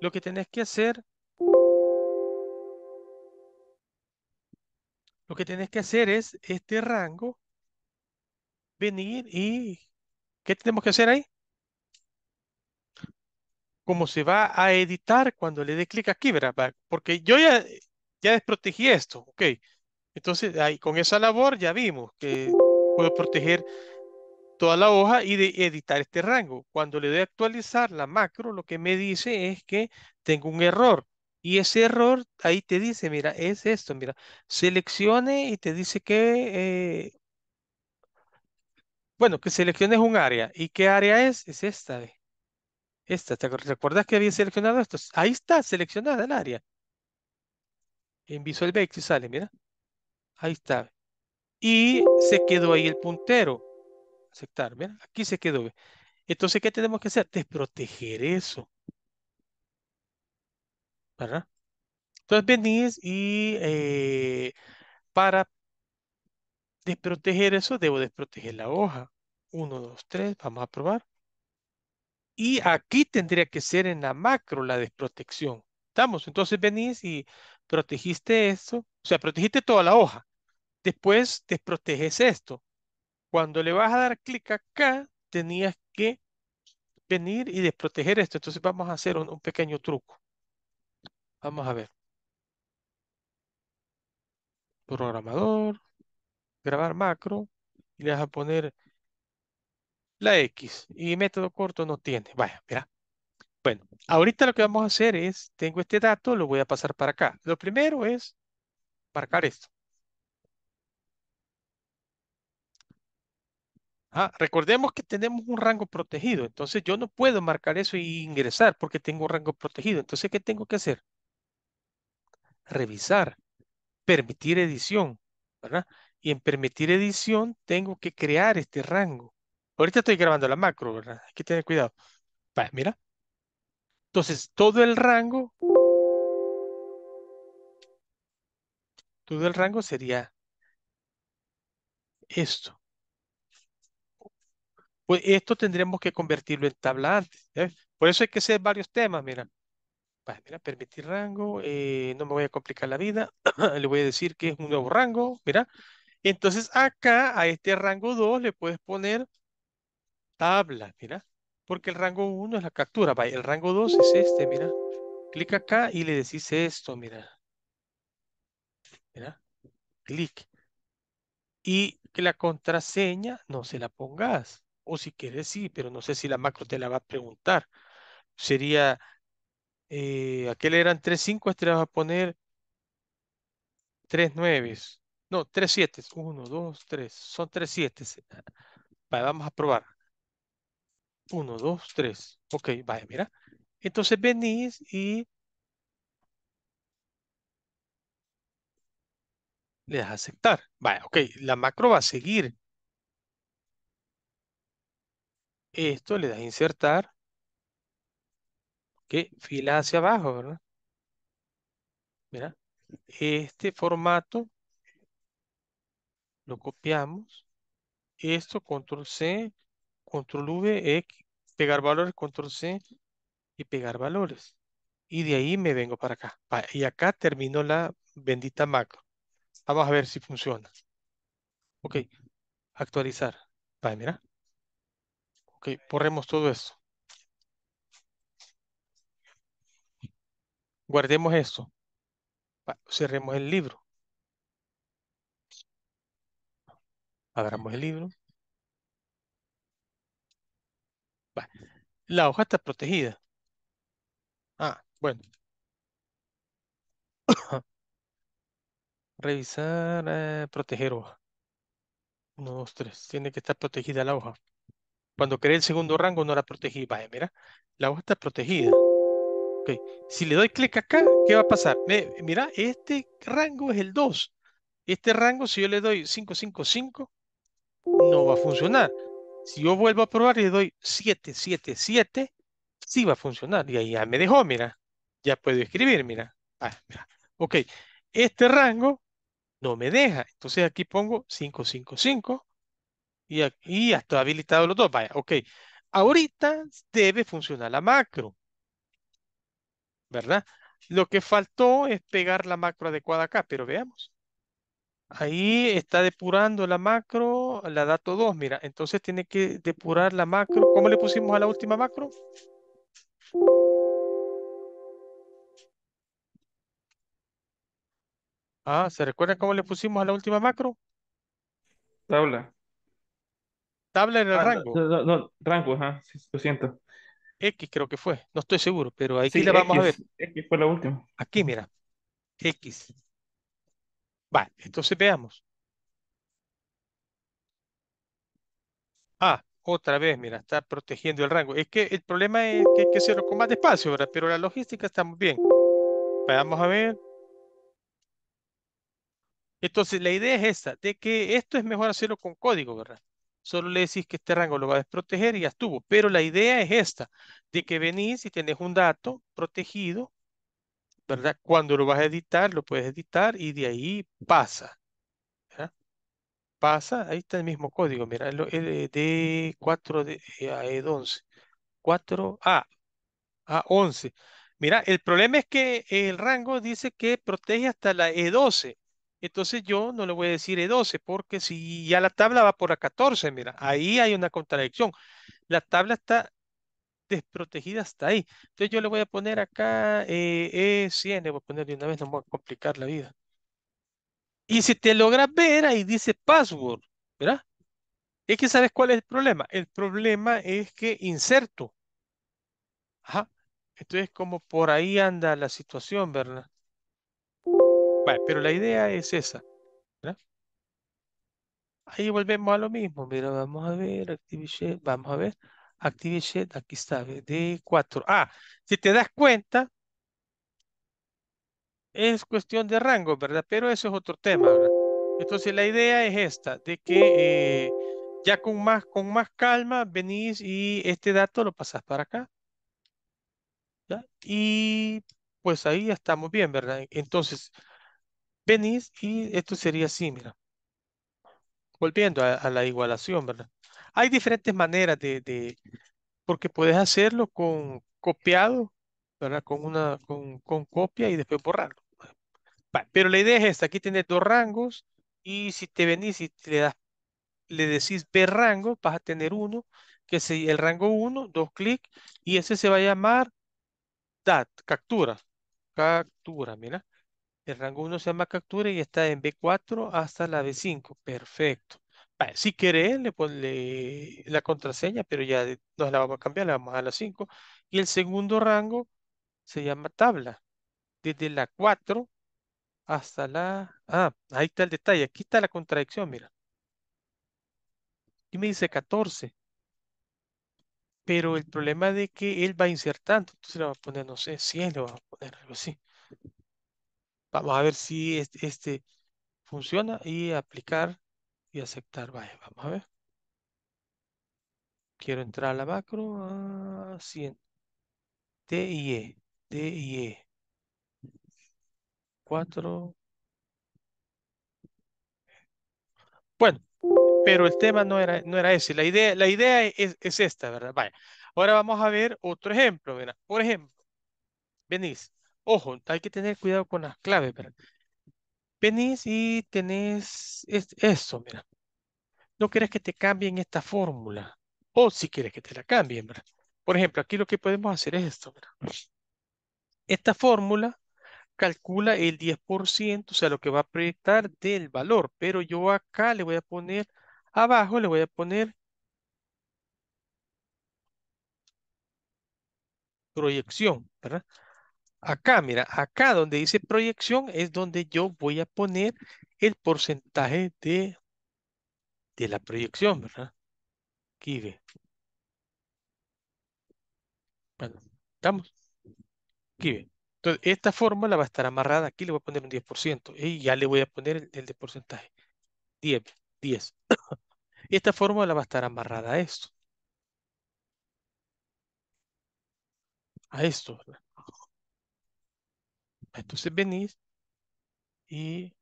Lo que tenés que hacer, lo que tenés que hacer es este rango, venir y, ¿qué tenemos que hacer ahí? cómo se va a editar cuando le dé clic aquí, Porque yo ya, ya desprotegí esto, ok. Entonces, ahí, con esa labor ya vimos que puedo proteger toda la hoja y de editar este rango. Cuando le doy actualizar la macro, lo que me dice es que tengo un error. Y ese error ahí te dice, mira, es esto, mira, seleccione y te dice que, eh, bueno, que selecciones un área. ¿Y qué área es? Es esta, vez. Esta, ¿te acuerdas que había seleccionado esto? Ahí está seleccionada el área. En Visual Basic sale, mira. Ahí está. Y se quedó ahí el puntero. Aceptar, mira. Aquí se quedó. Entonces, ¿qué tenemos que hacer? Desproteger eso. ¿Verdad? Entonces venís y eh, para desproteger eso, debo desproteger la hoja. 1, 2, 3, vamos a probar. Y aquí tendría que ser en la macro la desprotección. ¿Estamos? Entonces venís y protegiste esto, o sea, protegiste toda la hoja. Después desproteges esto. Cuando le vas a dar clic acá, tenías que venir y desproteger esto. Entonces vamos a hacer un, pequeño truco. Vamos a ver. Programador, grabar macro, y le vas a poner la X y método corto no tiene. Vaya, mira. Bueno, ahorita lo que vamos a hacer es, tengo este dato, lo voy a pasar para acá. Lo primero es marcar esto. Ah, recordemos que tenemos un rango protegido, entonces yo no puedo marcar eso e ingresar porque tengo un rango protegido. Entonces, ¿qué tengo que hacer? Revisar, permitir edición, ¿verdad? Y en permitir edición tengo que crear este rango. Ahorita estoy grabando la macro, ¿verdad? Hay que tener cuidado. mira. Entonces, todo el rango. Todo el rango sería esto. Pues esto tendríamos que convertirlo en tabla antes. Por eso hay que hacer varios temas, mira. mira, permitir rango, eh, no me voy a complicar la vida, (clears throat) le voy a decir que es un nuevo rango, mira. Entonces acá a este rango 2 le puedes poner tabla, mira, porque el rango 1 es la captura, el rango 2 es este, mira. Clic acá y le decís esto, mira. Mira, clic. Y que la contraseña no se la pongas. O si quieres, sí, pero no sé si la macro te la va a preguntar. Sería, eh, aquel eran 3.5, este le vas a poner 3.9. No, 3.7. 1, 2, 3. Son 3.7. Vale, vamos a probar. Uno, dos, 3, Ok, vaya, mira. Entonces venís y le das a aceptar. Vaya, ok, la macro va a seguir. Esto le das a insertar. Ok, fila hacia abajo, ¿verdad? Mira, este formato lo copiamos. Esto, control C, control V, e, pegar valores, control C y pegar valores. Y de ahí me vengo para acá. Y acá termino la bendita macro. Vamos a ver si funciona. Ok, actualizar. mira. Ok, Porremos todo esto. Guardemos esto. cerremos el libro. Abramos el libro. la hoja está protegida. Ah, bueno. (coughs) Revisar, eh, proteger hoja. Uno, dos, tres. Tiene que estar protegida la hoja. Cuando creé el segundo rango no la protegí. Vaya, mira, la hoja está protegida. Okay. Si le doy clic acá, ¿qué va a pasar? mira, este rango es el 2. Este rango, si yo le doy cinco no va a funcionar. Si yo vuelvo a probar y le doy 777, sí va a funcionar. Y ahí ya me dejó, mira. Ya puedo escribir, mira. Ah, mira. Ok, este rango no me deja. Entonces aquí pongo 555 y aquí está habilitado los dos. Vaya, ok. Ahorita debe funcionar la macro. ¿Verdad? Lo que faltó es pegar la macro adecuada acá, pero veamos. Ahí está depurando la macro, la dato 2, mira. Entonces tiene que depurar la macro. ¿Cómo le pusimos a la última macro? Ah, ¿se recuerda cómo le pusimos a la última macro? Tabla. Tabla en el ah, rango. No, rango, ajá, lo siento. X creo que fue, no estoy seguro, pero ahí sí, la vamos a ver. X fue la última. Aquí, mira, X. Vale, entonces veamos. Ah, otra vez, mira, está protegiendo el rango. Es que el problema es que hay que hacerlo con más despacio, ¿verdad? Pero la logística está muy bien. Vamos a ver. Entonces, la idea es esta, de que esto es mejor hacerlo con código, ¿verdad? Solo le decís que este rango lo va a desproteger y ya estuvo. Pero la idea es esta, de que venís y tenés un dato protegido ¿verdad? Cuando lo vas a editar, lo puedes editar y de ahí pasa. ¿verdad? Pasa, ahí está el mismo código, mira, el eh, D4 eh, a E11, 4A, A11. Mira, el problema es que el rango dice que protege hasta la E12. Entonces yo no le voy a decir E12 porque si ya la tabla va por la 14, mira, ahí hay una contradicción. La tabla está protegida hasta ahí. Entonces yo le voy a poner acá eh, E100, le voy a poner de una vez, no me voy a complicar la vida. Y si te logras ver, ahí dice password, ¿verdad? Es que sabes cuál es el problema. El problema es que inserto. Ajá. Entonces como por ahí anda la situación, ¿verdad? Vale, pero la idea es esa. ¿verdad? Ahí volvemos a lo mismo. Mira, vamos a ver, Active Vamos a ver. Shed, aquí está, D4. Ah, si te das cuenta, es cuestión de rango, ¿verdad? Pero eso es otro tema, ¿verdad? Entonces la idea es esta, de que eh, ya con más, con más calma venís y este dato lo pasás para acá. Y pues ahí ya estamos bien, ¿verdad? Entonces, venís y esto sería así, mira. Volviendo a la igualación, ¿verdad? Hay diferentes maneras de, porque puedes hacerlo con copiado, ¿verdad? Con una, con, copia y después borrarlo. pero la idea es esta, aquí tienes dos rangos y si te venís y le das, le decís B rango, vas a tener uno, que es el rango 1, dos clics, y ese se va a llamar DAT, captura, captura, mira. El rango 1 se llama captura y está en B4 hasta la B5. Perfecto si quiere le ponle la contraseña, pero ya nos la vamos a cambiar, la vamos a la 5. Y el segundo rango se llama tabla. Desde la 4 hasta la... Ah, ahí está el detalle. Aquí está la contradicción, mira. Y me dice 14. Pero el problema de que él va insertando. Entonces le va a poner, no sé, 100, le va a poner algo así. Vamos a ver si este funciona y aplicar y aceptar. Vale, vamos a ver. Quiero entrar a la macro a ah, 100. T y E. E. 4. Bueno, pero el tema no era, no era ese. La idea, la idea es, esta, ¿verdad? Vaya. Ahora vamos a ver otro ejemplo, ¿verdad? Por ejemplo, venís. Ojo, hay que tener cuidado con las claves, ¿verdad? Venís y tenés esto, mira. No querés que te cambien esta fórmula. O si quieres que te la cambien, ¿verdad? Por ejemplo, aquí lo que podemos hacer es esto, mira. Esta fórmula calcula el 10%, o sea, lo que va a proyectar del valor, pero yo acá le voy a poner, abajo le voy a poner proyección, ¿verdad? Acá, mira, acá donde dice proyección es donde yo voy a poner el porcentaje de, la proyección, ¿verdad? Aquí ve. Bueno, ¿estamos? Aquí ve. Entonces, esta fórmula va a estar amarrada. Aquí le voy a poner un 10% y ya le voy a poner el, de porcentaje. 10, 10. (coughs) esta fórmula va a estar amarrada a esto. A esto, ¿verdad? Ah, entonces venís y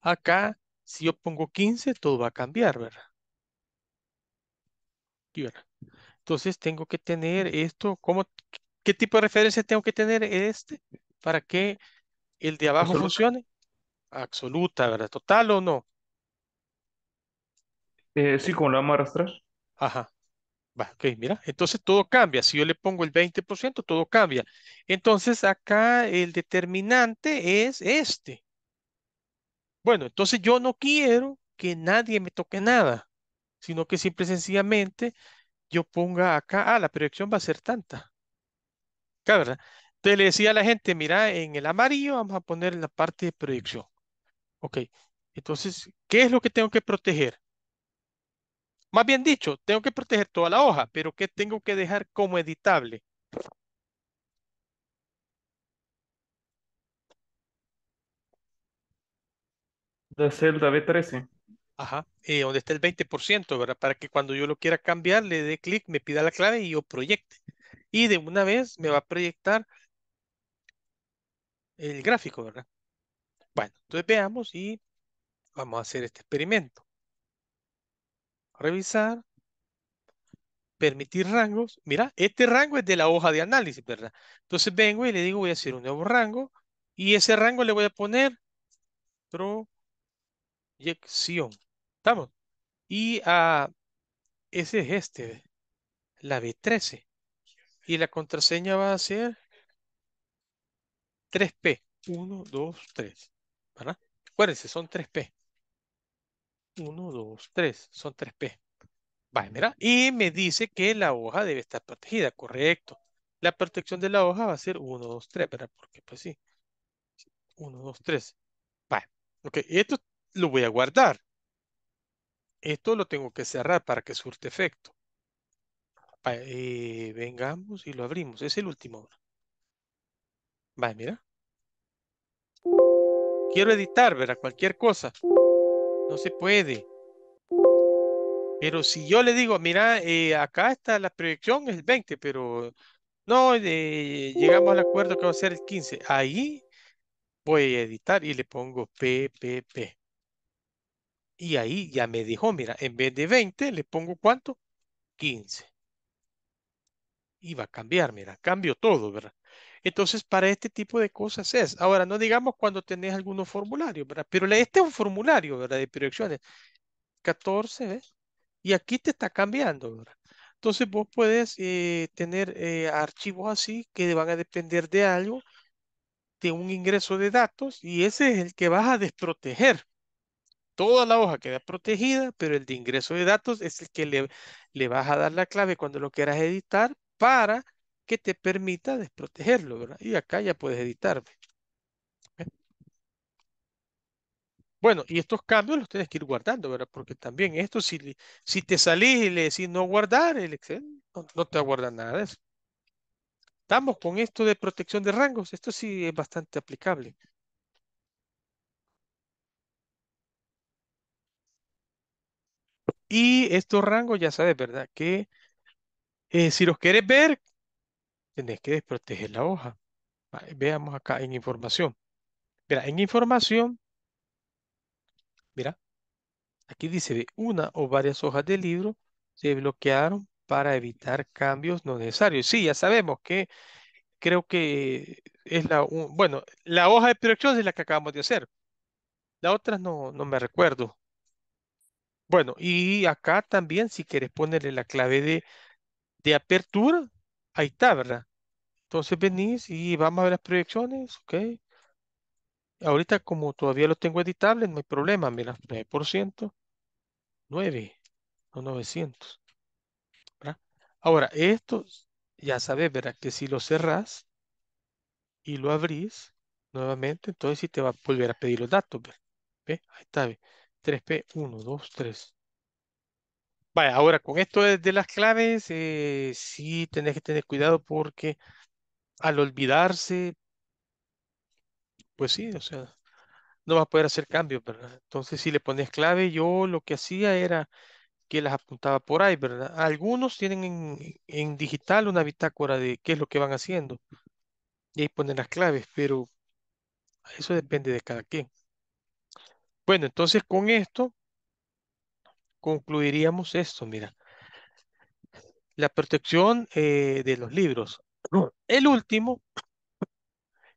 acá, si yo pongo 15, todo va a cambiar, ¿verdad? Entonces tengo que tener esto, ¿cómo, ¿qué tipo de referencia tengo que tener este para que el de abajo funcione? Absoluta, ¿verdad? ¿Total o no? Eh, sí, con la vamos Ajá mira, entonces todo cambia. Si yo le pongo el 20%, todo cambia. Entonces acá el determinante es este. Bueno, entonces yo no quiero que nadie me toque nada, sino que simple sencillamente yo ponga acá, ah, la proyección va a ser tanta. ¿verdad? Entonces le decía a la gente, mira, en el amarillo vamos a poner la parte de proyección. Ok, entonces, ¿qué es lo que tengo que proteger? Más bien dicho, tengo que proteger toda la hoja, pero ¿qué tengo que dejar como editable? La celda B13. Ajá, eh, donde está el 20%, ¿verdad? Para que cuando yo lo quiera cambiar, le dé clic, me pida la clave y yo proyecte. Y de una vez me va a proyectar el gráfico, ¿verdad? Bueno, entonces veamos y vamos a hacer este experimento revisar, permitir rangos. Mira, este rango es de la hoja de análisis, ¿verdad? Entonces vengo y le digo, voy a hacer un nuevo rango y ese rango le voy a poner proyección. ¿Estamos? Y ah, ese es este, la B13. Y la contraseña va a ser 3P. 1, 2, 3. ¿Verdad? Acuérdense, son 3P. 1, 2, 3. Son 3P. Vale, mira. Y me dice que la hoja debe estar protegida, correcto. La protección de la hoja va a ser 1, 2, 3, ¿verdad? Porque pues sí. 1, 2, 3. Vale. Ok, esto lo voy a guardar. Esto lo tengo que cerrar para que surte efecto. Eh, vengamos y lo abrimos. Es el último. Vale, mira. Quiero editar, ¿verdad? Cualquier cosa. No se puede. Pero si yo le digo, mira, eh, acá está la proyección, es el 20, pero no, eh, llegamos al acuerdo que va a ser el 15. Ahí voy a editar y le pongo PPP. Y ahí ya me dijo, mira, en vez de 20, le pongo cuánto? 15. Y va a cambiar, mira, cambio todo, ¿verdad? Entonces, para este tipo de cosas es. Ahora, no digamos cuando tenés algunos formularios, ¿verdad? Pero este es un formulario, ¿verdad? De proyecciones. 14, ¿ves? Y aquí te está cambiando, ¿verdad? Entonces, vos puedes eh, tener eh, archivos así que van a depender de algo, de un ingreso de datos, y ese es el que vas a desproteger. Toda la hoja queda protegida, pero el de ingreso de datos es el que le, le vas a dar la clave cuando lo quieras editar para que te permita desprotegerlo, ¿verdad? Y acá ya puedes editarme. Pues. ¿Eh? Bueno, y estos cambios los tienes que ir guardando, ¿verdad? Porque también esto, si, si te salís y le decís no guardar, el Excel no, te guarda nada de eso. Estamos con esto de protección de rangos. Esto sí es bastante aplicable. Y estos rangos, ya sabes, ¿verdad? Que eh, si los quieres ver, tenés que desproteger la hoja. veamos acá en información. Mira, en información, mira, aquí dice de una o varias hojas del libro se bloquearon para evitar cambios no necesarios. Sí, ya sabemos que creo que es la, bueno, la hoja de protección es la que acabamos de hacer. La otra no, no me recuerdo. Bueno, y acá también si quieres ponerle la clave de, de apertura, Ahí está, ¿verdad? Entonces venís y vamos a ver las proyecciones, ¿ok? Ahorita como todavía lo tengo editable, no hay problema. Mira, 9%, 9, no 900. ¿verdad? Ahora, esto ya sabes, ¿verdad? Que si lo cerrás y lo abrís nuevamente, entonces sí te va a volver a pedir los datos, ¿verdad? ¿Ve? Ahí está, 3 3P, 1, 2, 3 ahora con esto de, las claves, eh, sí tenés que tener cuidado porque al olvidarse, pues sí, o sea, no vas a poder hacer cambios, ¿verdad? Entonces, si le pones clave, yo lo que hacía era que las apuntaba por ahí, ¿verdad? Algunos tienen en, en digital una bitácora de qué es lo que van haciendo y ahí ponen las claves, pero eso depende de cada quien. Bueno, entonces con esto concluiríamos esto, mira. La protección eh, de los libros. (clears throat) El último,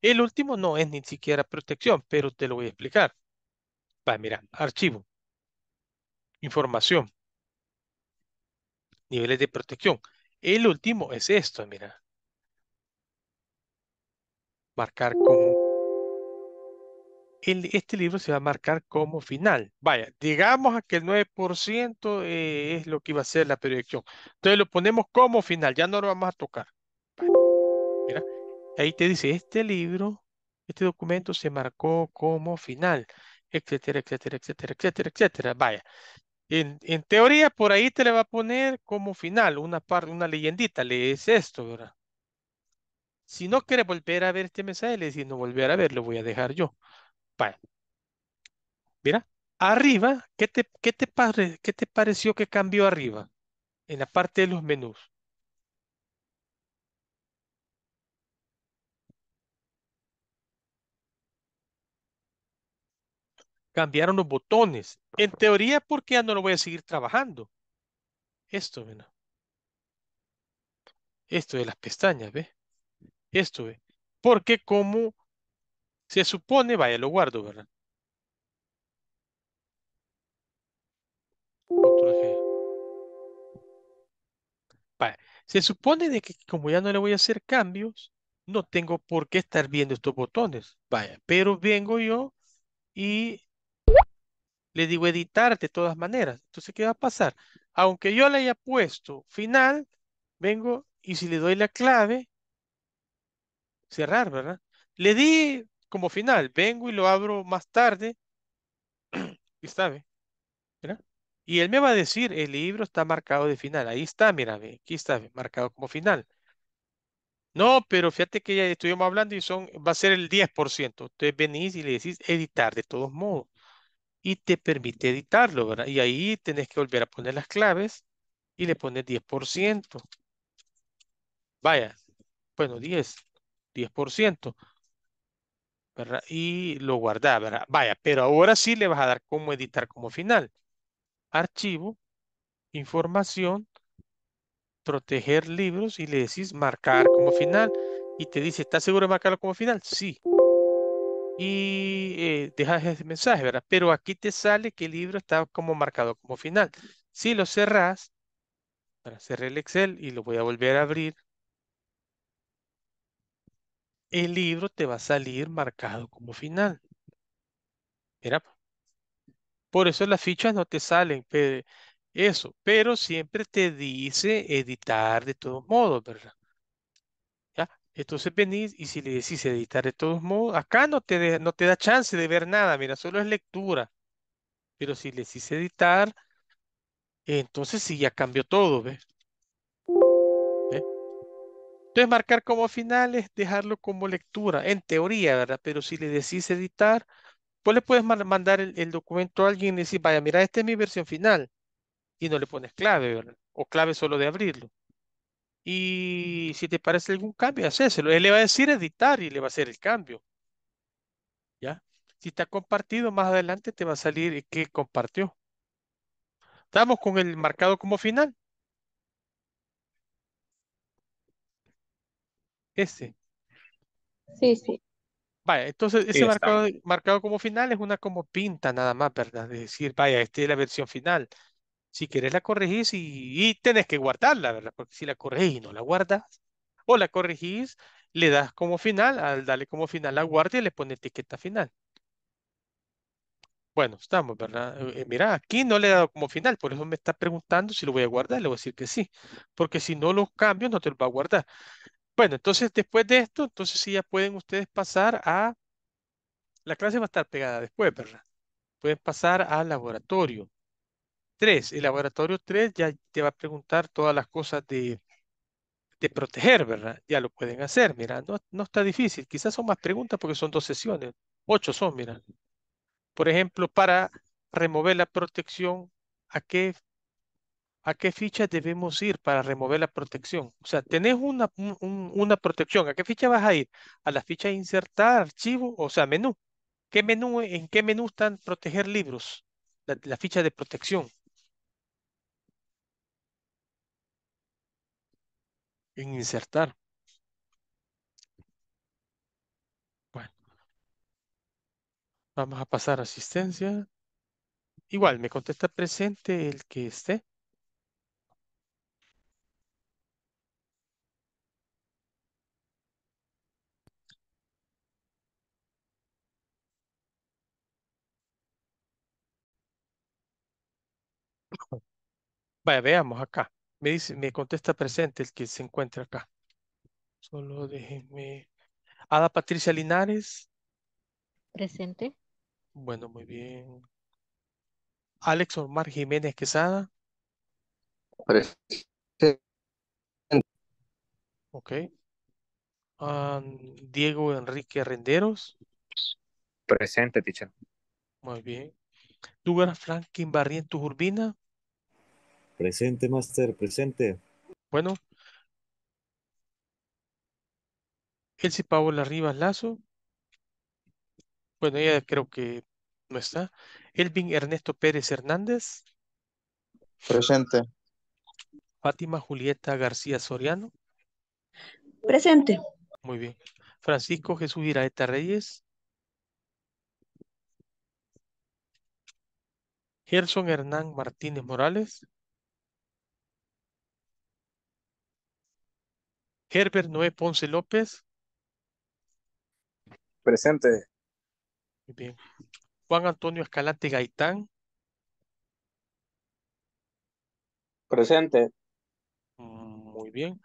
el último no es ni siquiera protección, pero te lo voy a explicar. Va, mira, archivo, información, niveles de protección. El último es esto, mira. Marcar como este libro se va a marcar como final. Vaya, digamos a que el 9% eh, es lo que iba a ser la proyección. Entonces lo ponemos como final, ya no lo vamos a tocar. ahí te dice, este libro, este documento se marcó como final, etcétera, etcétera, etcétera, etcétera, etcétera. Vaya, en, teoría, por ahí te le va a poner como final una parte, una leyendita. Lees esto, ¿verdad? Si no quiere volver a ver este mensaje, le dice no volver a ver, lo voy a dejar yo. Vaya. Mira, arriba, ¿qué te, qué te, qué te pareció que cambió arriba? En la parte de los menús. Cambiaron los botones. En teoría, porque ya no lo voy a seguir trabajando. Esto, ¿no? Esto de las pestañas, ¿ve? Esto, ¿ve? Porque como se supone, vaya, lo guardo, ¿verdad? Se supone de que como ya no le voy a hacer cambios, no tengo por qué estar viendo estos botones. Vaya, pero vengo yo y le digo editar de todas maneras. Entonces, ¿qué va a pasar? Aunque yo le haya puesto final, vengo y si le doy la clave, cerrar, ¿verdad? Le di como final. Vengo y lo abro más tarde. (clears throat) y sabe. Y él me va a decir, el libro está marcado de final. Ahí está, mira, aquí está, marcado como final. No, pero fíjate que ya estuvimos hablando y son, va a ser el 10%. Entonces venís y le decís editar de todos modos. Y te permite editarlo, ¿verdad? Y ahí tenés que volver a poner las claves y le pones 10%. Vaya, bueno, 10, 10%. Y lo guardaba. ¿verdad? Vaya, pero ahora sí le vas a dar cómo editar como final. Archivo, información, proteger libros y le decís marcar como final. Y te dice, ¿estás seguro de marcarlo como final? Sí. Y eh, dejas ese mensaje, ¿verdad? Pero aquí te sale que el libro está como marcado como final. Si lo cerrás, para cerrar el Excel y lo voy a volver a abrir, el libro te va a salir marcado como final. Mira, pues. por eso las fichas no te salen eso, pero siempre te dice editar de todos modos, ¿verdad? ¿Ya? Entonces venís y si le decís editar de todos modos, acá no te, no te da chance de ver nada, mira, solo es lectura. Pero si le decís editar, entonces sí ya cambió todo, ¿ves? Entonces, marcar como finales, dejarlo como lectura, en teoría, ¿verdad? Pero si le decís editar, pues le puedes mandar el, documento a alguien y decir, vaya, mira, esta es mi versión final. Y no le pones clave, ¿verdad? O clave solo de abrirlo. Y si te parece algún cambio, hacéselo. Él le va a decir editar y le va a hacer el cambio. ¿Ya? Si está compartido, más adelante te va a salir eh, qué compartió. Estamos con el marcado como final. Ese. Sí, sí. Vaya, entonces ese marcado, como final es una como pinta nada más, ¿verdad? de decir, vaya, esta es la versión final. Si quieres la corregís y, tenés que guardarla, ¿verdad? Porque si la corregís y no la guardas, o la corregís, le das como final, al darle como final la guardia le pone etiqueta final. Bueno, estamos, ¿verdad? Eh, eh, mira, aquí no le he dado como final, por eso me está preguntando si lo voy a guardar, le voy a decir que sí, porque si no los cambios no te lo va a guardar. Bueno, entonces después de esto, entonces sí ya pueden ustedes pasar a... La clase va a estar pegada después, ¿verdad? Pueden pasar al laboratorio 3. El laboratorio 3 ya te va a preguntar todas las cosas de, proteger, ¿verdad? Ya lo pueden hacer, mira, no, no está difícil. Quizás son más preguntas porque son dos sesiones. Ocho son, mira. Por ejemplo, para remover la protección, ¿a qué a qué ficha debemos ir para remover la protección. O sea, tenés una, una protección, ¿a qué ficha vas a ir? A la ficha insertar, archivo, o sea, menú. ¿Qué menú ¿En qué menú están proteger libros? La, la ficha de protección. En insertar. Bueno. Vamos a pasar a asistencia. Igual, me contesta presente el que esté. Vaya, veamos acá. Me dice, me contesta presente el que se encuentra acá. Solo déjenme. Ada Patricia Linares. Presente. Bueno, muy bien. Alex Omar Jiménez Quesada. Presente. Ok. Diego Enrique Renderos. Presente, teacher. Muy bien. Douglas Franklin Barrientos Urbina. Presente, Master, presente. Bueno. Elsie Paola Rivas Lazo. Bueno, ella creo que no está. Elvin Ernesto Pérez Hernández. Presente. Fátima Julieta García Soriano. Presente. Muy bien. Francisco Jesús Iraeta Reyes. Gerson Hernán Martínez Morales. Herbert Noé Ponce López. Presente. Muy bien. Juan Antonio Escalante Gaitán. Presente. Mm, muy bien.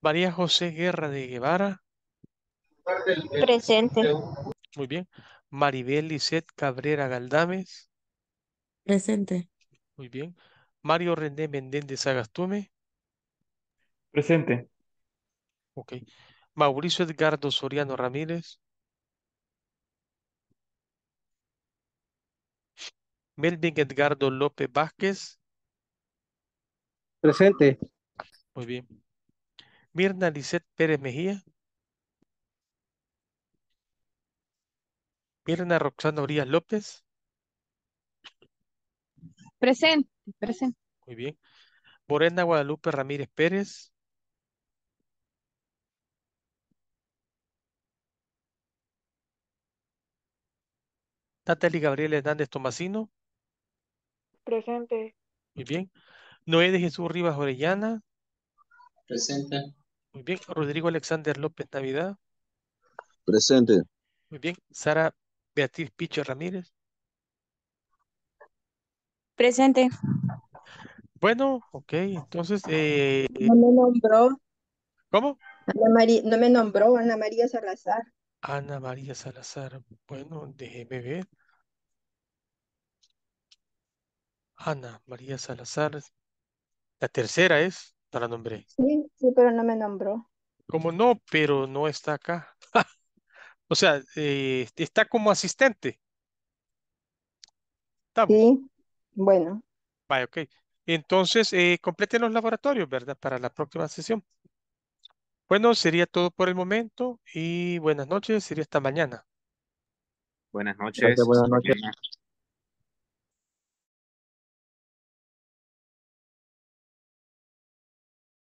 María José Guerra de Guevara. Presente. Muy bien. Maribel Lisset Cabrera Galdames. Presente. Muy bien. Mario René Mendéndez Agastume. Presente. Okay. Mauricio Edgardo Soriano Ramírez. Melvin Edgardo López Vázquez. Presente. Muy bien. Mirna Lisset Pérez Mejía. Mirna Roxana Orías López. Presente, presente. Muy bien. Morena Guadalupe Ramírez Pérez. Natalie Gabriel Hernández Tomasino. Presente. Muy bien. Noé de Jesús Rivas Orellana. Presente. Muy bien. Rodrigo Alexander López Navidad. Presente. Muy bien. Sara Beatriz Picho Ramírez. Presente. Bueno, ok, entonces... Eh, no me nombró. ¿Cómo? no me nombró Ana María Salazar. Ana María Salazar. Bueno, déjeme ver. Ana María Salazar. La tercera es, para la nombré. Sí, sí, pero no me nombró. Como no, pero no está acá. (laughs) o sea, eh, está como asistente. Sí, bueno. Vale, ok. Entonces, eh, completen los laboratorios, ¿verdad? Para la próxima sesión. Bueno, sería todo por el momento y buenas noches, sería hasta mañana. Buenas noches. buenas noches.